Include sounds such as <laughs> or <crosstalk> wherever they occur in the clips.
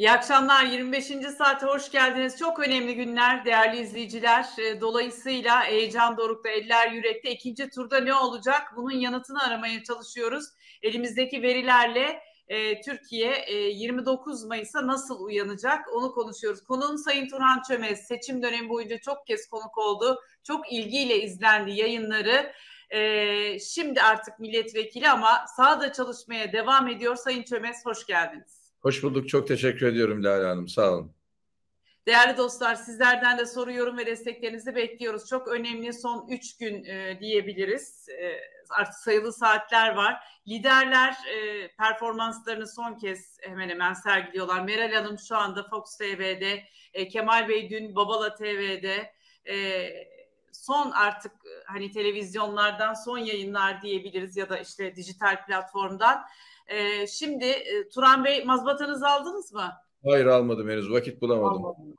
İyi akşamlar. 25. saate hoş geldiniz. Çok önemli günler değerli izleyiciler. Ee, dolayısıyla heyecan dorukta, eller yürekte. ikinci turda ne olacak? Bunun yanıtını aramaya çalışıyoruz. Elimizdeki verilerle e, Türkiye e, 29 Mayıs'a nasıl uyanacak onu konuşuyoruz. Konuğum Sayın Turhan Çömez seçim dönemi boyunca çok kez konuk oldu. Çok ilgiyle izlendi yayınları. E, şimdi artık milletvekili ama sahada çalışmaya devam ediyor. Sayın Çömez hoş geldiniz. Hoş bulduk. Çok teşekkür ediyorum Leyla Hanım. Sağ olun. Değerli dostlar sizlerden de soru, yorum ve desteklerinizi bekliyoruz. Çok önemli son 3 gün e, diyebiliriz. E, artık sayılı saatler var. Liderler e, performanslarını son kez hemen hemen sergiliyorlar. Meral Hanım şu anda Fox TV'de, e, Kemal Bey dün Babala TV'de. E, son artık hani televizyonlardan son yayınlar diyebiliriz ya da işte dijital platformdan e, şimdi e, Turan Bey mazbatanızı aldınız mı? Hayır almadım henüz vakit bulamadım.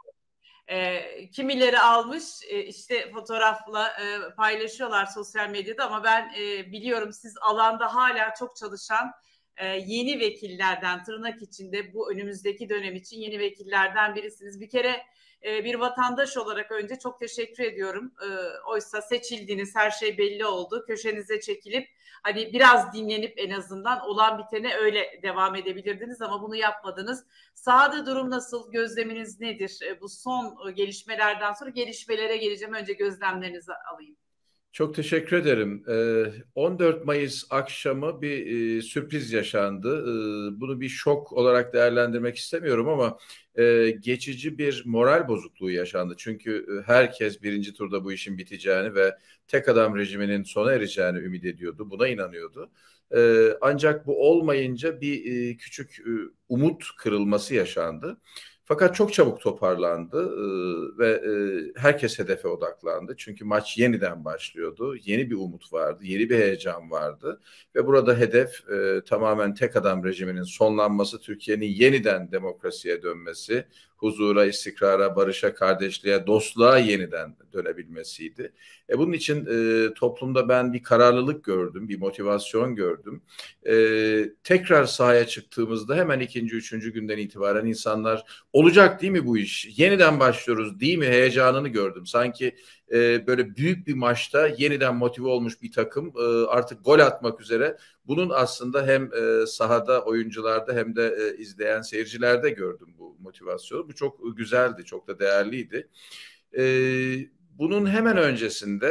E, kimileri almış e, işte fotoğrafla e, paylaşıyorlar sosyal medyada ama ben e, biliyorum siz alanda hala çok çalışan e, yeni vekillerden tırnak içinde bu önümüzdeki dönem için yeni vekillerden birisiniz. Bir kere e, bir vatandaş olarak önce çok teşekkür ediyorum. E, oysa seçildiğiniz her şey belli oldu köşenize çekilip Hani biraz dinlenip en azından olan bitene öyle devam edebilirdiniz ama bunu yapmadınız. Sahada durum nasıl? Gözleminiz nedir? E, bu son e, gelişmelerden sonra gelişmelere geleceğim. Önce gözlemlerinizi alayım. Çok teşekkür ederim. 14 ee, Mayıs akşamı bir e, sürpriz yaşandı. Ee, bunu bir şok olarak değerlendirmek istemiyorum ama e, geçici bir moral bozukluğu yaşandı. Çünkü e, herkes birinci turda bu işin biteceğini ve tek adam rejiminin sona ereceğini ümit ediyordu. Buna inanıyordu. Ee, ancak bu olmayınca bir küçük umut kırılması yaşandı. Fakat çok çabuk toparlandı e, ve e, herkes hedefe odaklandı. Çünkü maç yeniden başlıyordu. Yeni bir umut vardı, yeni bir heyecan vardı. Ve burada hedef e, tamamen tek adam rejiminin sonlanması, Türkiye'nin yeniden demokrasiye dönmesi, huzura, istikrara, barışa, kardeşliğe, dostluğa yeniden dönebilmesiydi. E bunun için e, toplumda ben bir kararlılık gördüm, bir motivasyon gördüm. E, tekrar sahaya çıktığımızda hemen ikinci, üçüncü günden itibaren insanlar olacak değil mi bu iş? Yeniden başlıyoruz değil mi? Heyecanını gördüm. Sanki ee, böyle büyük bir maçta yeniden motive olmuş bir takım e, artık gol atmak üzere. Bunun aslında hem e, sahada oyuncularda hem de e, izleyen seyircilerde gördüm bu motivasyonu. Bu çok güzeldi, çok da değerliydi. Ee, bunun hemen öncesinde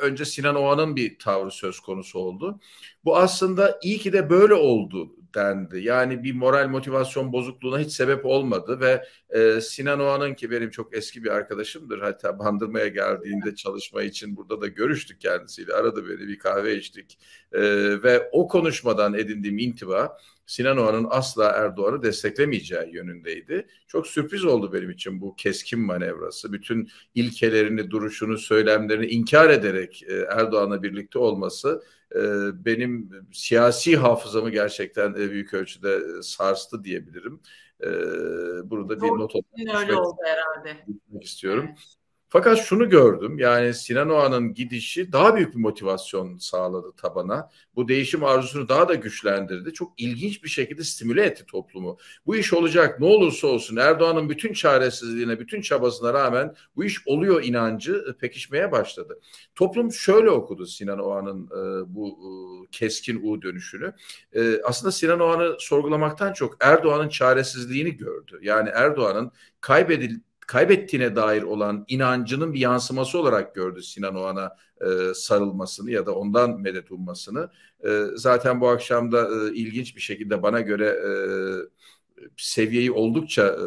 önce Sinan Oğan'ın bir tavrı söz konusu oldu. Bu aslında iyi ki de böyle oldu dendi. Yani bir moral motivasyon bozukluğuna hiç sebep olmadı ve e, Sinan Oğan'ın ki benim çok eski bir arkadaşımdır. Hatta Bandırma'ya geldiğinde çalışma için burada da görüştük kendisiyle. Aradı beni bir kahve içtik e, ve o konuşmadan edindiğim intiba Sinan Oğan'ın asla Erdoğan'ı desteklemeyeceği yönündeydi. Çok sürpriz oldu benim için bu keskin manevrası. Bütün ilkelerini, duruşunu, söylemlerini inkar ederek e, Erdoğan'la birlikte olması e, benim siyasi hafızamı gerçekten e, büyük ölçüde e, sarstı diyebilirim. Burada bir not olarak öyle oldu herhalde. istiyorum. Evet. Fakat şunu gördüm yani Sinan Oğan'ın gidişi daha büyük bir motivasyon sağladı tabana. Bu değişim arzusunu daha da güçlendirdi. Çok ilginç bir şekilde stimüle etti toplumu. Bu iş olacak ne olursa olsun Erdoğan'ın bütün çaresizliğine, bütün çabasına rağmen bu iş oluyor inancı e, pekişmeye başladı. Toplum şöyle okudu Sinan Oğan'ın e, bu e, keskin U dönüşünü. E, aslında Sinan Oğan'ı sorgulamaktan çok Erdoğan'ın çaresizliğini gördü. Yani Erdoğan'ın kaybedildiği kaybettiğine dair olan inancının bir yansıması olarak gördü Sinan Oğan'a e, sarılmasını ya da ondan medet ummasını. E, zaten bu akşam da e, ilginç bir şekilde bana göre e, seviyeyi oldukça e,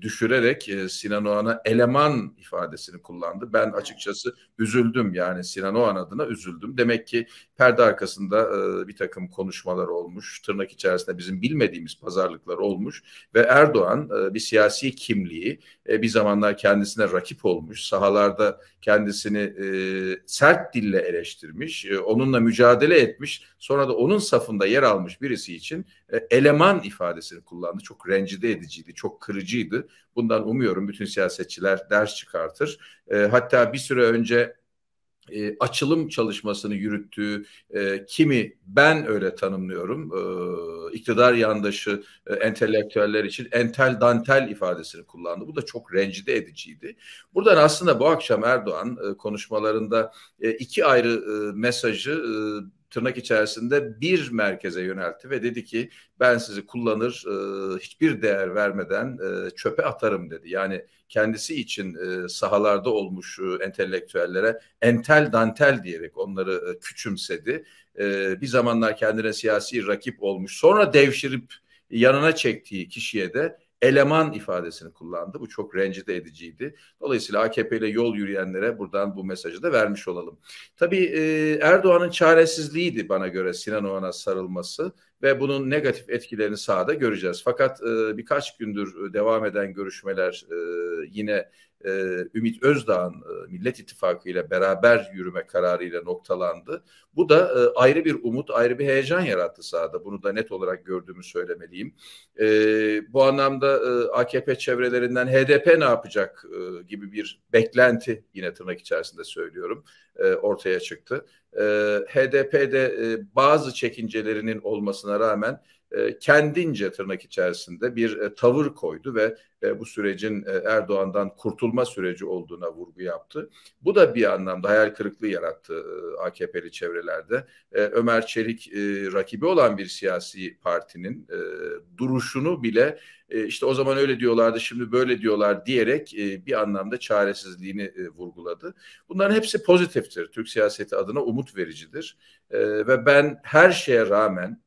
düşürerek e, Sinan Oğan'a eleman ifadesini kullandı. Ben açıkçası üzüldüm yani Sinan Oğan adına üzüldüm. Demek ki perde arkasında e, bir takım konuşmalar olmuş, tırnak içerisinde bizim bilmediğimiz pazarlıklar olmuş ve Erdoğan e, bir siyasi kimliği e, bir zamanlar kendisine rakip olmuş, sahalarda kendisini e, sert dille eleştirmiş, e, onunla mücadele etmiş, sonra da onun safında yer almış birisi için e, eleman ifadesini kullandı insandı. Çok rencide ediciydi, çok kırıcıydı. Bundan umuyorum bütün siyasetçiler ders çıkartır. E, hatta bir süre önce e, açılım çalışmasını yürüttüğü e, kimi ben öyle tanımlıyorum e, iktidar yandaşı e, entelektüeller için entel dantel ifadesini kullandı. Bu da çok rencide ediciydi. Buradan aslında bu akşam Erdoğan e, konuşmalarında e, iki ayrı e, mesajı e, tırnak içerisinde bir merkeze yöneltti ve dedi ki ben sizi kullanır e, hiçbir değer vermeden e, çöpe atarım dedi. Yani kendisi için e, sahalarda olmuş entelektüellere entel dantel diyerek onları küçümsedi. bir zamanlar kendine siyasi rakip olmuş sonra devşirip yanına çektiği kişiye de eleman ifadesini kullandı. Bu çok rencide ediciydi. Dolayısıyla AKP ile yol yürüyenlere buradan bu mesajı da vermiş olalım. Tabii e, Erdoğan'ın çaresizliğiydi bana göre Sinan Oğan'a sarılması ve bunun negatif etkilerini sahada göreceğiz. Fakat e, birkaç gündür e, devam eden görüşmeler e, yine e, Ümit Özdağ'ın e, Millet İttifakı ile beraber yürüme kararı ile noktalandı. Bu da e, ayrı bir umut, ayrı bir heyecan yarattı sahada. Bunu da net olarak gördüğümü söylemeliyim. E, bu anlamda e, AKP çevrelerinden HDP ne yapacak e, gibi bir beklenti yine tırnak içerisinde söylüyorum e, ortaya çıktı. E, HDP'de e, bazı çekincelerinin olmasına rağmen e, kendince tırnak içerisinde bir e, tavır koydu ve e, bu sürecin Erdoğan'dan kurtulma süreci olduğuna vurgu yaptı. Bu da bir anlamda hayal kırıklığı yarattı AKP'li çevrelerde. Ömer Çelik rakibi olan bir siyasi partinin duruşunu bile işte o zaman öyle diyorlardı şimdi böyle diyorlar diyerek bir anlamda çaresizliğini vurguladı. Bunların hepsi pozitiftir. Türk siyaseti adına umut vericidir. Ve ben her şeye rağmen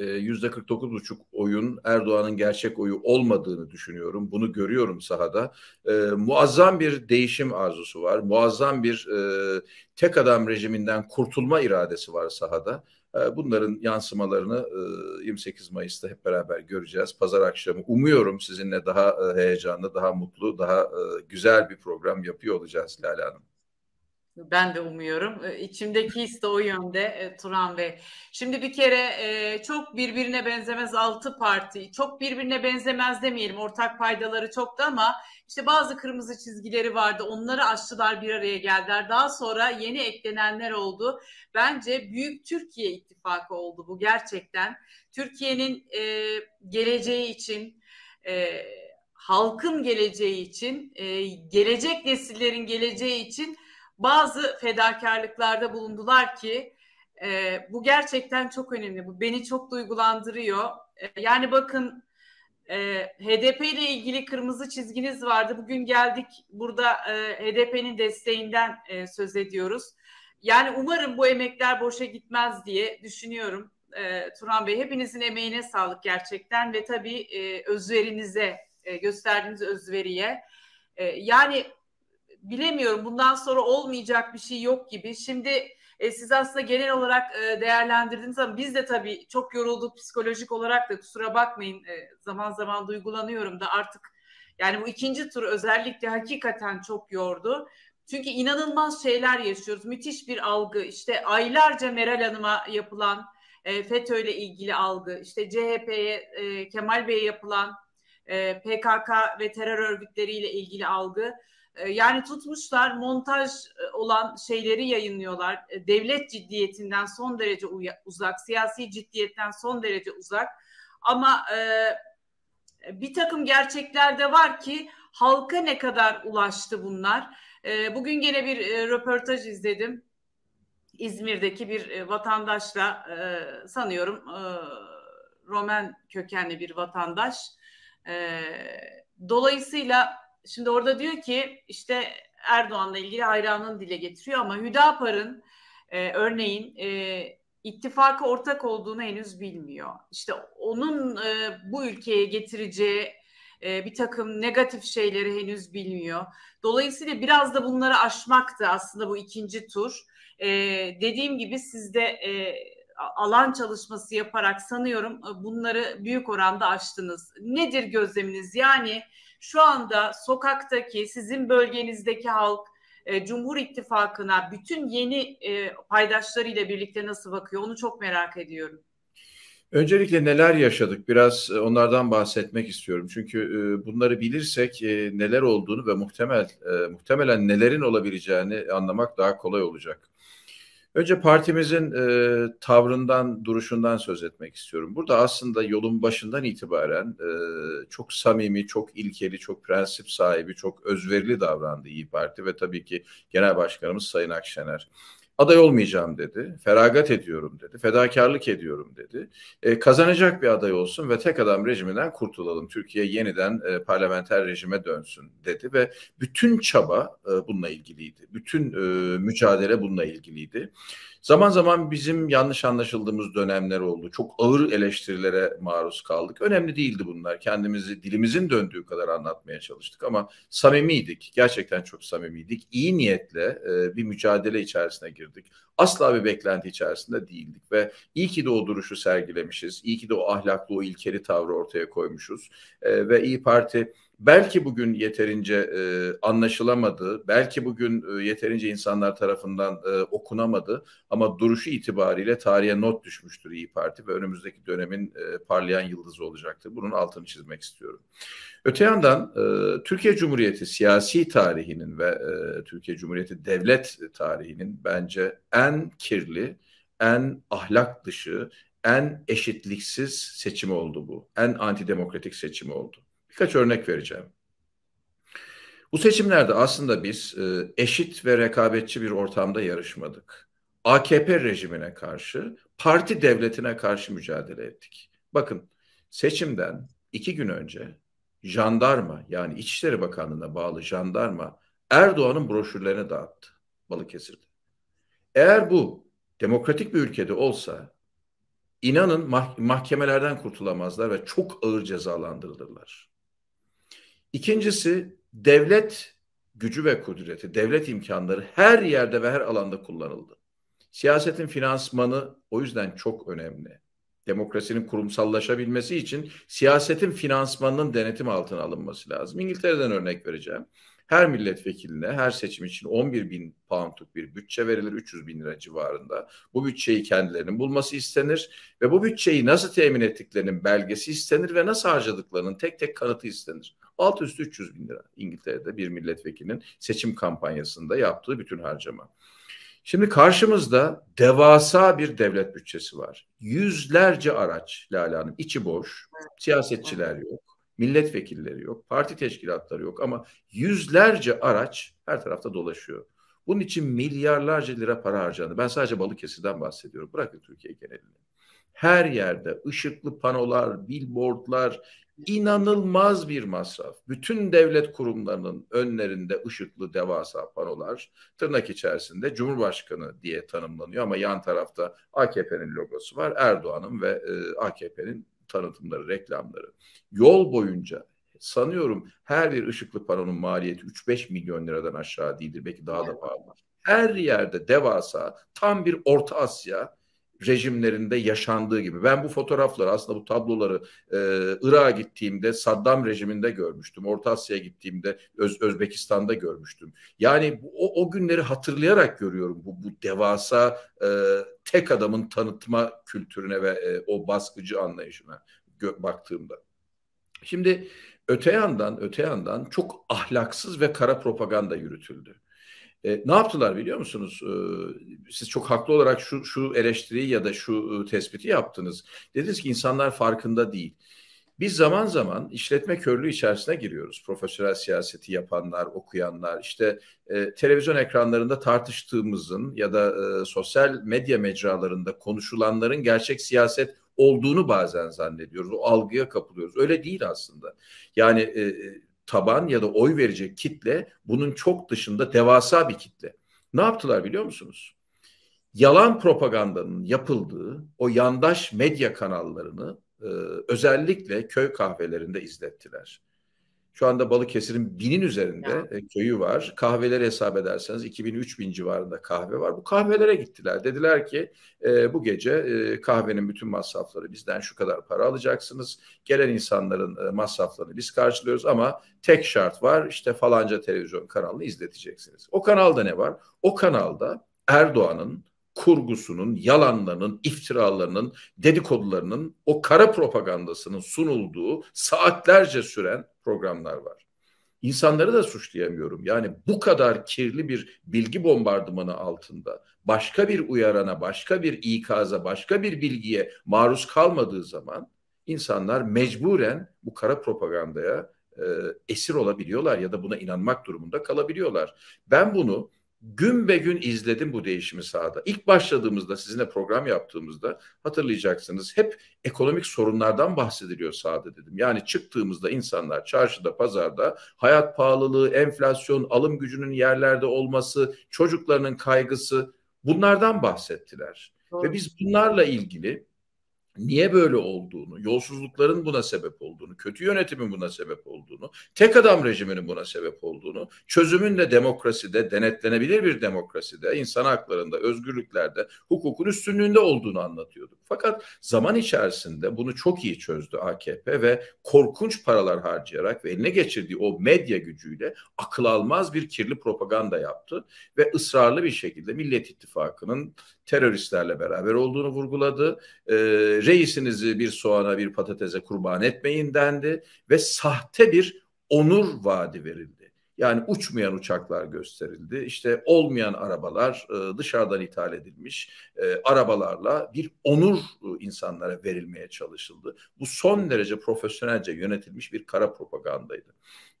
e, yüzde 49,5 oyun Erdoğan'ın gerçek oyu olmadığını düşünüyorum. Bunu görüyorum sahada. E, muazzam bir değişim arzusu var. Muazzam bir e, tek adam rejiminden kurtulma iradesi var sahada. E, bunların yansımalarını e, 28 Mayıs'ta hep beraber göreceğiz. Pazar akşamı umuyorum sizinle daha e, heyecanlı, daha mutlu, daha e, güzel bir program yapıyor olacağız Lale Hanım. Ben de umuyorum. Ee, içimdeki his de o yönde e, Turan Bey. Şimdi bir kere e, çok birbirine benzemez altı parti. Çok birbirine benzemez demeyelim. Ortak paydaları çoktu ama işte bazı kırmızı çizgileri vardı. Onları aştılar bir araya geldiler. Daha sonra yeni eklenenler oldu. Bence Büyük Türkiye ittifakı oldu bu gerçekten. Türkiye'nin e, geleceği için halkın geleceği için, gelecek nesillerin geleceği için bazı fedakarlıklarda bulundular ki e, bu gerçekten çok önemli. Bu beni çok duygulandırıyor. E, yani bakın e, HDP ile ilgili kırmızı çizginiz vardı. Bugün geldik burada e, HDP'nin desteğinden e, söz ediyoruz. Yani umarım bu emekler boşa gitmez diye düşünüyorum. E, Turan Bey hepinizin emeğine sağlık gerçekten ve tabii e, özverinize, e, gösterdiğiniz özveriye. E, yani bilemiyorum bundan sonra olmayacak bir şey yok gibi. Şimdi e, siz aslında genel olarak e, değerlendirdiniz ama biz de tabii çok yorulduk psikolojik olarak da kusura bakmayın e, zaman zaman duygulanıyorum da artık yani bu ikinci tur özellikle hakikaten çok yordu. Çünkü inanılmaz şeyler yaşıyoruz. Müthiş bir algı. İşte aylarca Meral Hanım'a yapılan e, FETÖ ile ilgili algı, işte CHP'ye, e, Kemal Bey'e yapılan e, PKK ve terör örgütleriyle ilgili algı. E, yani tutmuşlar montaj e, olan şeyleri yayınlıyorlar. E, devlet ciddiyetinden son derece uzak, siyasi ciddiyetten son derece uzak. Ama bir takım gerçekler de var ki halka ne kadar ulaştı bunlar. bugün gene bir röportaj izledim. İzmir'deki bir vatandaşla sanıyorum Romen kökenli bir vatandaş. E, dolayısıyla şimdi orada diyor ki işte Erdoğan'la ilgili hayranını dile getiriyor ama Hüdapar'ın e, örneğin e, ittifaka ortak olduğunu henüz bilmiyor. İşte onun e, bu ülkeye getireceği e, bir takım negatif şeyleri henüz bilmiyor. Dolayısıyla biraz da bunları aşmaktı aslında bu ikinci tur. E, dediğim gibi sizde e, alan çalışması yaparak sanıyorum e, bunları büyük oranda aştınız. Nedir gözleminiz? Yani... Şu anda sokaktaki sizin bölgenizdeki halk e, Cumhur İttifakı'na bütün yeni e, paydaşlarıyla birlikte nasıl bakıyor onu çok merak ediyorum. Öncelikle neler yaşadık biraz e, onlardan bahsetmek istiyorum. Çünkü e, bunları bilirsek e, neler olduğunu ve muhtemel muhtemelen nelerin olabileceğini anlamak daha kolay olacak. Önce partimizin e, tavrından, duruşundan söz etmek istiyorum. Burada aslında yolun başından itibaren e, çok samimi, çok ilkeli, çok prensip sahibi, çok özverili davrandı İyi Parti ve tabii ki Genel Başkanımız Sayın Akşener aday olmayacağım dedi. Feragat ediyorum dedi. Fedakarlık ediyorum dedi. E, kazanacak bir aday olsun ve tek adam rejiminden kurtulalım. Türkiye yeniden e, parlamenter rejime dönsün dedi ve bütün çaba e, bununla ilgiliydi. Bütün e, mücadele bununla ilgiliydi. Zaman zaman bizim yanlış anlaşıldığımız dönemler oldu. Çok ağır eleştirilere maruz kaldık. Önemli değildi bunlar. Kendimizi dilimizin döndüğü kadar anlatmaya çalıştık ama samimiydik. Gerçekten çok samimiydik. İyi niyetle e, bir mücadele içerisine girdik. Asla bir beklenti içerisinde değildik ve iyi ki de o duruşu sergilemişiz. İyi ki de o ahlaklı, o ilkeli tavrı ortaya koymuşuz. E, ve İyi Parti belki bugün yeterince e, anlaşılamadı, belki bugün e, yeterince insanlar tarafından e, okunamadı ama duruşu itibariyle tarihe not düşmüştür İyi Parti ve önümüzdeki dönemin e, parlayan yıldızı olacaktır. Bunun altını çizmek istiyorum. Öte yandan e, Türkiye Cumhuriyeti siyasi tarihinin ve e, Türkiye Cumhuriyeti devlet tarihinin bence en kirli, en ahlak dışı, en eşitliksiz seçimi oldu bu. En antidemokratik seçimi oldu. Birkaç örnek vereceğim. Bu seçimlerde aslında biz e, eşit ve rekabetçi bir ortamda yarışmadık. AKP rejimine karşı, parti devletine karşı mücadele ettik. Bakın seçimden iki gün önce jandarma yani İçişleri Bakanlığı'na bağlı jandarma Erdoğan'ın broşürlerini dağıttı Balıkesir'de. Eğer bu demokratik bir ülkede olsa inanın mahkemelerden kurtulamazlar ve çok ağır cezalandırılırlar. İkincisi devlet gücü ve kudreti, devlet imkanları her yerde ve her alanda kullanıldı. Siyasetin finansmanı o yüzden çok önemli. Demokrasinin kurumsallaşabilmesi için siyasetin finansmanının denetim altına alınması lazım. İngiltere'den örnek vereceğim. Her milletvekiline her seçim için 11 bin poundluk bir bütçe verilir 300 bin lira civarında. Bu bütçeyi kendilerinin bulması istenir ve bu bütçeyi nasıl temin ettiklerinin belgesi istenir ve nasıl harcadıklarının tek tek kanıtı istenir. Alt üst 300 bin lira İngiltere'de bir milletvekilinin seçim kampanyasında yaptığı bütün harcama. Şimdi karşımızda devasa bir devlet bütçesi var. Yüzlerce araç Lale Hanım içi boş, siyasetçiler yok, milletvekilleri yok, parti teşkilatları yok ama yüzlerce araç her tarafta dolaşıyor. Bunun için milyarlarca lira para harcandı. Ben sadece Balıkesir'den bahsediyorum. Bırakın Türkiye genelini. Her yerde ışıklı panolar, billboardlar, inanılmaz bir masraf. Bütün devlet kurumlarının önlerinde ışıklı devasa parolar tırnak içerisinde Cumhurbaşkanı diye tanımlanıyor ama yan tarafta AKP'nin logosu var. Erdoğan'ın ve e, AKP'nin tanıtımları, reklamları. Yol boyunca sanıyorum her bir ışıklı paranın maliyeti 3-5 milyon liradan aşağı değildir. Belki daha da pahalı. Her yerde devasa tam bir Orta Asya rejimlerinde yaşandığı gibi. Ben bu fotoğrafları aslında bu tabloları e, Irak'a gittiğimde Saddam rejiminde görmüştüm. Orta Asya'ya gittiğimde Öz, Özbekistan'da görmüştüm. Yani bu, o, o günleri hatırlayarak görüyorum bu, bu devasa e, tek adamın tanıtma kültürüne ve e, o baskıcı anlayışına baktığımda. Şimdi öte yandan öte yandan çok ahlaksız ve kara propaganda yürütüldü. E, ne yaptılar biliyor musunuz? E, siz çok haklı olarak şu, şu eleştiriyi ya da şu e, tespiti yaptınız. Dediniz ki insanlar farkında değil. Biz zaman zaman işletme körlüğü içerisine giriyoruz. Profesyonel siyaseti yapanlar, okuyanlar, işte e, televizyon ekranlarında tartıştığımızın ya da e, sosyal medya mecralarında konuşulanların gerçek siyaset olduğunu bazen zannediyoruz. O algıya kapılıyoruz. Öyle değil aslında. Yani e, e taban ya da oy verecek kitle bunun çok dışında devasa bir kitle. Ne yaptılar biliyor musunuz? Yalan propagandanın yapıldığı o yandaş medya kanallarını e, özellikle köy kahvelerinde izlettiler. Şu anda Balıkesir'in binin üzerinde ya. E, köyü var. Kahveleri hesap ederseniz 2000-3000 civarında kahve var. Bu kahvelere gittiler. Dediler ki e, bu gece e, kahvenin bütün masrafları bizden şu kadar para alacaksınız. Gelen insanların e, masraflarını biz karşılıyoruz ama tek şart var işte falanca televizyon kanalını izleteceksiniz. O kanalda ne var? O kanalda Erdoğan'ın kurgusunun, yalanlarının, iftiralarının, dedikodularının, o kara propagandasının sunulduğu saatlerce süren programlar var. İnsanları da suçlayamıyorum. Yani bu kadar kirli bir bilgi bombardımanı altında başka bir uyarana, başka bir ikaza, başka bir bilgiye maruz kalmadığı zaman insanlar mecburen bu kara propagandaya e, esir olabiliyorlar ya da buna inanmak durumunda kalabiliyorlar. Ben bunu gün be gün izledim bu değişimi sahada. İlk başladığımızda sizinle program yaptığımızda hatırlayacaksınız hep ekonomik sorunlardan bahsediliyor sahada dedim. Yani çıktığımızda insanlar çarşıda, pazarda hayat pahalılığı, enflasyon, alım gücünün yerlerde olması, çocuklarının kaygısı bunlardan bahsettiler. Doğru. Ve biz bunlarla ilgili niye böyle olduğunu, yolsuzlukların buna sebep olduğunu, kötü yönetimin buna sebep olduğunu, tek adam rejiminin buna sebep olduğunu, çözümün de demokraside, denetlenebilir bir demokraside, insan haklarında, özgürlüklerde, hukukun üstünlüğünde olduğunu anlatıyorduk. Fakat zaman içerisinde bunu çok iyi çözdü AKP ve korkunç paralar harcayarak ve eline geçirdiği o medya gücüyle akıl almaz bir kirli propaganda yaptı ve ısrarlı bir şekilde Millet İttifakı'nın teröristlerle beraber olduğunu vurguladı. E, reisinizi bir soğana bir patatese kurban etmeyin dendi ve sahte bir onur vaadi verildi. Yani uçmayan uçaklar gösterildi. İşte olmayan arabalar e, dışarıdan ithal edilmiş e, arabalarla bir onur e, insanlara verilmeye çalışıldı. Bu son derece profesyonelce yönetilmiş bir kara propagandaydı.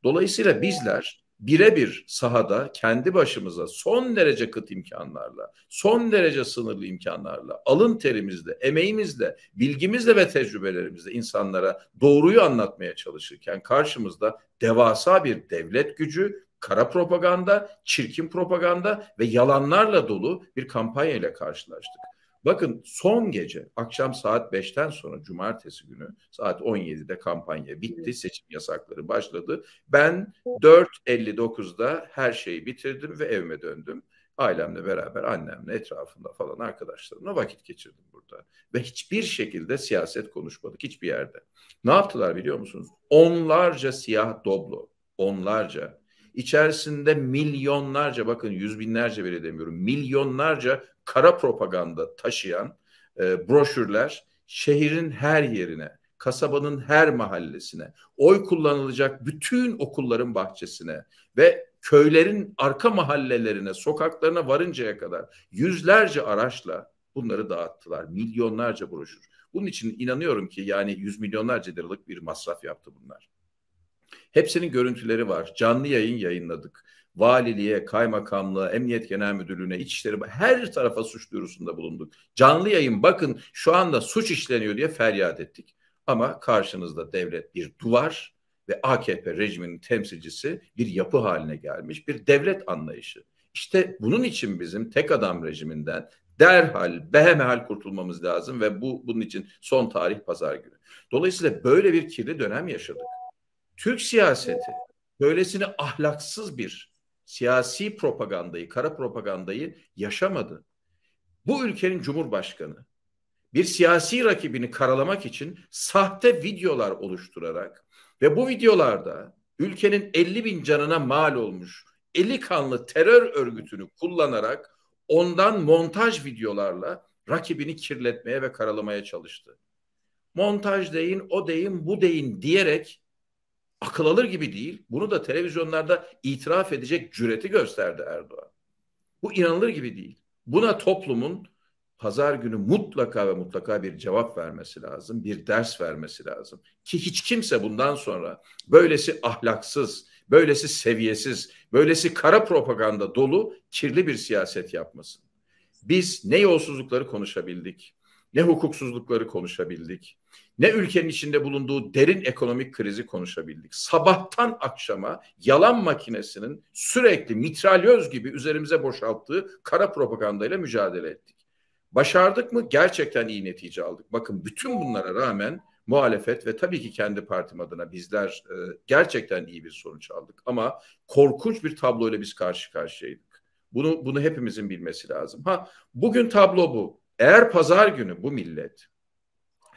Dolayısıyla bizler birebir sahada kendi başımıza son derece kıt imkanlarla, son derece sınırlı imkanlarla, alın terimizle, emeğimizle, bilgimizle ve tecrübelerimizle insanlara doğruyu anlatmaya çalışırken karşımızda devasa bir devlet gücü, kara propaganda, çirkin propaganda ve yalanlarla dolu bir kampanya ile karşılaştık. Bakın son gece akşam saat 5'ten sonra cumartesi günü saat 17'de kampanya bitti. Seçim yasakları başladı. Ben 4.59'da her şeyi bitirdim ve evime döndüm. Ailemle beraber annemle etrafında falan arkadaşlarımla vakit geçirdim burada. Ve hiçbir şekilde siyaset konuşmadık hiçbir yerde. Ne yaptılar biliyor musunuz? Onlarca siyah doblo, onlarca içerisinde milyonlarca bakın yüz binlerce bile demiyorum milyonlarca kara propaganda taşıyan e, broşürler şehrin her yerine kasabanın her mahallesine, oy kullanılacak bütün okulların bahçesine ve köylerin arka mahallelerine, sokaklarına varıncaya kadar yüzlerce araçla bunları dağıttılar. Milyonlarca broşür. Bunun için inanıyorum ki yani yüz milyonlarca liralık bir masraf yaptı bunlar. Hepsinin görüntüleri var. Canlı yayın yayınladık. Valiliğe, kaymakamlığa, emniyet genel müdürlüğüne, içişleri her tarafa suç duyurusunda bulunduk. Canlı yayın bakın şu anda suç işleniyor diye feryat ettik. Ama karşınızda devlet bir duvar ve AKP rejiminin temsilcisi bir yapı haline gelmiş bir devlet anlayışı. İşte bunun için bizim tek adam rejiminden derhal behemel kurtulmamız lazım ve bu bunun için son tarih pazar günü. Dolayısıyla böyle bir kirli dönem yaşadık. Türk siyaseti böylesine ahlaksız bir siyasi propagandayı, kara propagandayı yaşamadı. Bu ülkenin cumhurbaşkanı bir siyasi rakibini karalamak için sahte videolar oluşturarak ve bu videolarda ülkenin 50 bin canına mal olmuş eli kanlı terör örgütünü kullanarak ondan montaj videolarla rakibini kirletmeye ve karalamaya çalıştı. Montaj deyin, o deyin, bu deyin diyerek akıl alır gibi değil. Bunu da televizyonlarda itiraf edecek cüreti gösterdi Erdoğan. Bu inanılır gibi değil. Buna toplumun pazar günü mutlaka ve mutlaka bir cevap vermesi lazım, bir ders vermesi lazım. Ki hiç kimse bundan sonra böylesi ahlaksız, böylesi seviyesiz, böylesi kara propaganda dolu, kirli bir siyaset yapmasın. Biz ne yolsuzlukları konuşabildik, ne hukuksuzlukları konuşabildik, ne ülkenin içinde bulunduğu derin ekonomik krizi konuşabildik. Sabahtan akşama yalan makinesinin sürekli mitralyöz gibi üzerimize boşalttığı kara propagandayla mücadele ettik. Başardık mı? Gerçekten iyi netice aldık. Bakın bütün bunlara rağmen muhalefet ve tabii ki kendi partim adına bizler e, gerçekten iyi bir sonuç aldık ama korkunç bir tabloyla biz karşı karşıyaydık. Bunu bunu hepimizin bilmesi lazım. Ha bugün tablo bu. Eğer pazar günü bu millet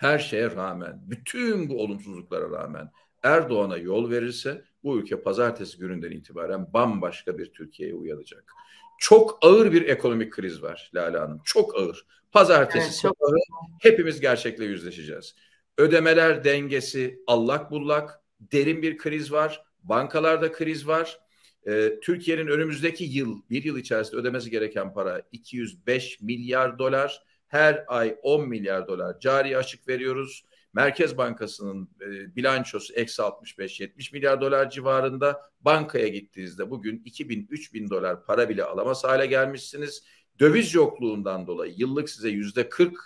her şeye rağmen, bütün bu olumsuzluklara rağmen Erdoğan'a yol verirse bu ülke pazartesi gününden itibaren bambaşka bir Türkiye'ye uyanacak. Çok ağır bir ekonomik kriz var Lale Hanım. Çok ağır. Pazartesi evet, çok... ağır. hepimiz gerçekle yüzleşeceğiz. Ödemeler dengesi allak bullak. Derin bir kriz var. Bankalarda kriz var. Ee, Türkiye'nin önümüzdeki yıl, bir yıl içerisinde ödemesi gereken para 205 milyar dolar her ay 10 milyar dolar cari açık veriyoruz. Merkez Bankası'nın e, bilançosu eksi 65-70 milyar dolar civarında. Bankaya gittiğinizde bugün 2000-3000 dolar para bile alamaz hale gelmişsiniz. Döviz yokluğundan dolayı yıllık size yüzde 40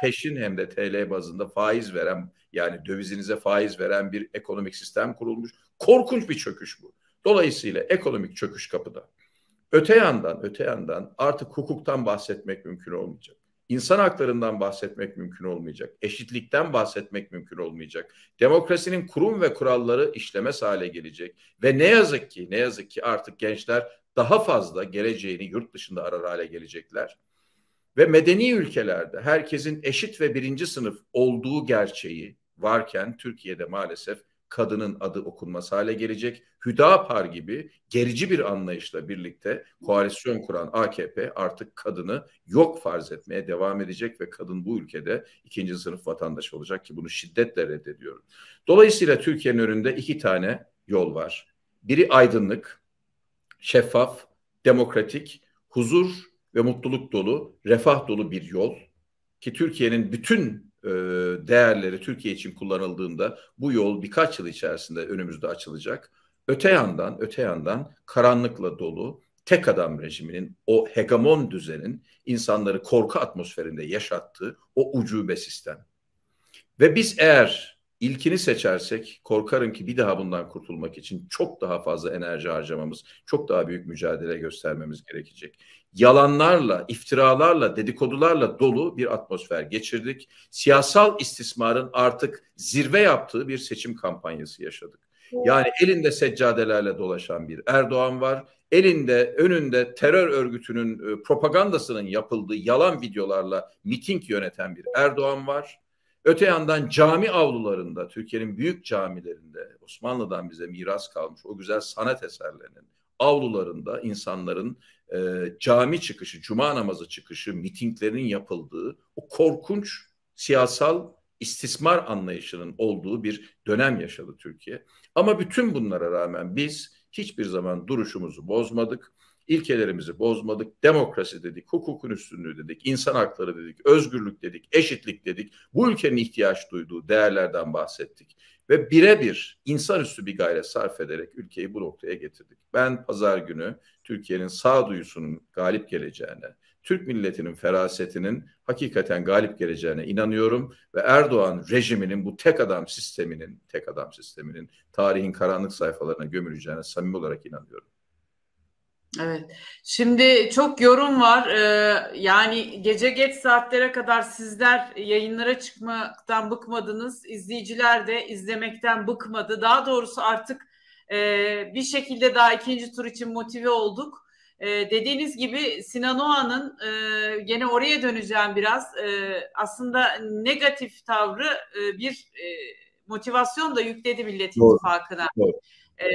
peşin hem de TL bazında faiz veren yani dövizinize faiz veren bir ekonomik sistem kurulmuş. Korkunç bir çöküş bu. Dolayısıyla ekonomik çöküş kapıda. Öte yandan, öte yandan artık hukuktan bahsetmek mümkün olmayacak insan haklarından bahsetmek mümkün olmayacak. Eşitlikten bahsetmek mümkün olmayacak. Demokrasinin kurum ve kuralları işlemez hale gelecek ve ne yazık ki ne yazık ki artık gençler daha fazla geleceğini yurt dışında arar hale gelecekler. Ve medeni ülkelerde herkesin eşit ve birinci sınıf olduğu gerçeği varken Türkiye'de maalesef kadının adı okunmaz hale gelecek. Hüdapar gibi gerici bir anlayışla birlikte koalisyon kuran AKP artık kadını yok farz etmeye devam edecek ve kadın bu ülkede ikinci sınıf vatandaş olacak ki bunu şiddetle reddediyorum. Dolayısıyla Türkiye'nin önünde iki tane yol var. Biri aydınlık, şeffaf, demokratik, huzur ve mutluluk dolu, refah dolu bir yol ki Türkiye'nin bütün e, değerleri Türkiye için kullanıldığında bu yol birkaç yıl içerisinde önümüzde açılacak. Öte yandan, öte yandan karanlıkla dolu tek adam rejiminin o hegemon düzenin insanları korku atmosferinde yaşattığı o ucube sistem. Ve biz eğer ilkini seçersek korkarım ki bir daha bundan kurtulmak için çok daha fazla enerji harcamamız, çok daha büyük mücadele göstermemiz gerekecek yalanlarla, iftiralarla, dedikodularla dolu bir atmosfer geçirdik. Siyasal istismarın artık zirve yaptığı bir seçim kampanyası yaşadık. Yani elinde seccadelerle dolaşan bir Erdoğan var. Elinde önünde terör örgütünün e, propagandasının yapıldığı yalan videolarla miting yöneten bir Erdoğan var. Öte yandan cami avlularında, Türkiye'nin büyük camilerinde Osmanlı'dan bize miras kalmış o güzel sanat eserlerinin, avlularında insanların e, cami çıkışı, cuma namazı çıkışı mitinglerin yapıldığı o korkunç siyasal istismar anlayışının olduğu bir dönem yaşadı Türkiye. Ama bütün bunlara rağmen biz hiçbir zaman duruşumuzu bozmadık, ilkelerimizi bozmadık, demokrasi dedik, hukukun üstünlüğü dedik, insan hakları dedik, özgürlük dedik, eşitlik dedik, bu ülkenin ihtiyaç duyduğu değerlerden bahsettik ve birebir insanüstü bir gayret sarf ederek ülkeyi bu noktaya getirdik. Ben pazar günü Türkiye'nin sağduyusunun galip geleceğine, Türk milletinin ferasetinin hakikaten galip geleceğine inanıyorum ve Erdoğan rejiminin bu tek adam sisteminin, tek adam sisteminin tarihin karanlık sayfalarına gömüleceğine samimi olarak inanıyorum. Evet. Şimdi çok yorum var. Ee, yani gece geç saatlere kadar sizler yayınlara çıkmaktan bıkmadınız. İzleyiciler de izlemekten bıkmadı. Daha doğrusu artık e, bir şekilde daha ikinci tur için motive olduk. E, dediğiniz gibi Sinan Oğan'ın e, gene oraya döneceğim biraz. E, aslında negatif tavrı e, bir e, motivasyon da yükledi Millet Doğru. Doğru. E,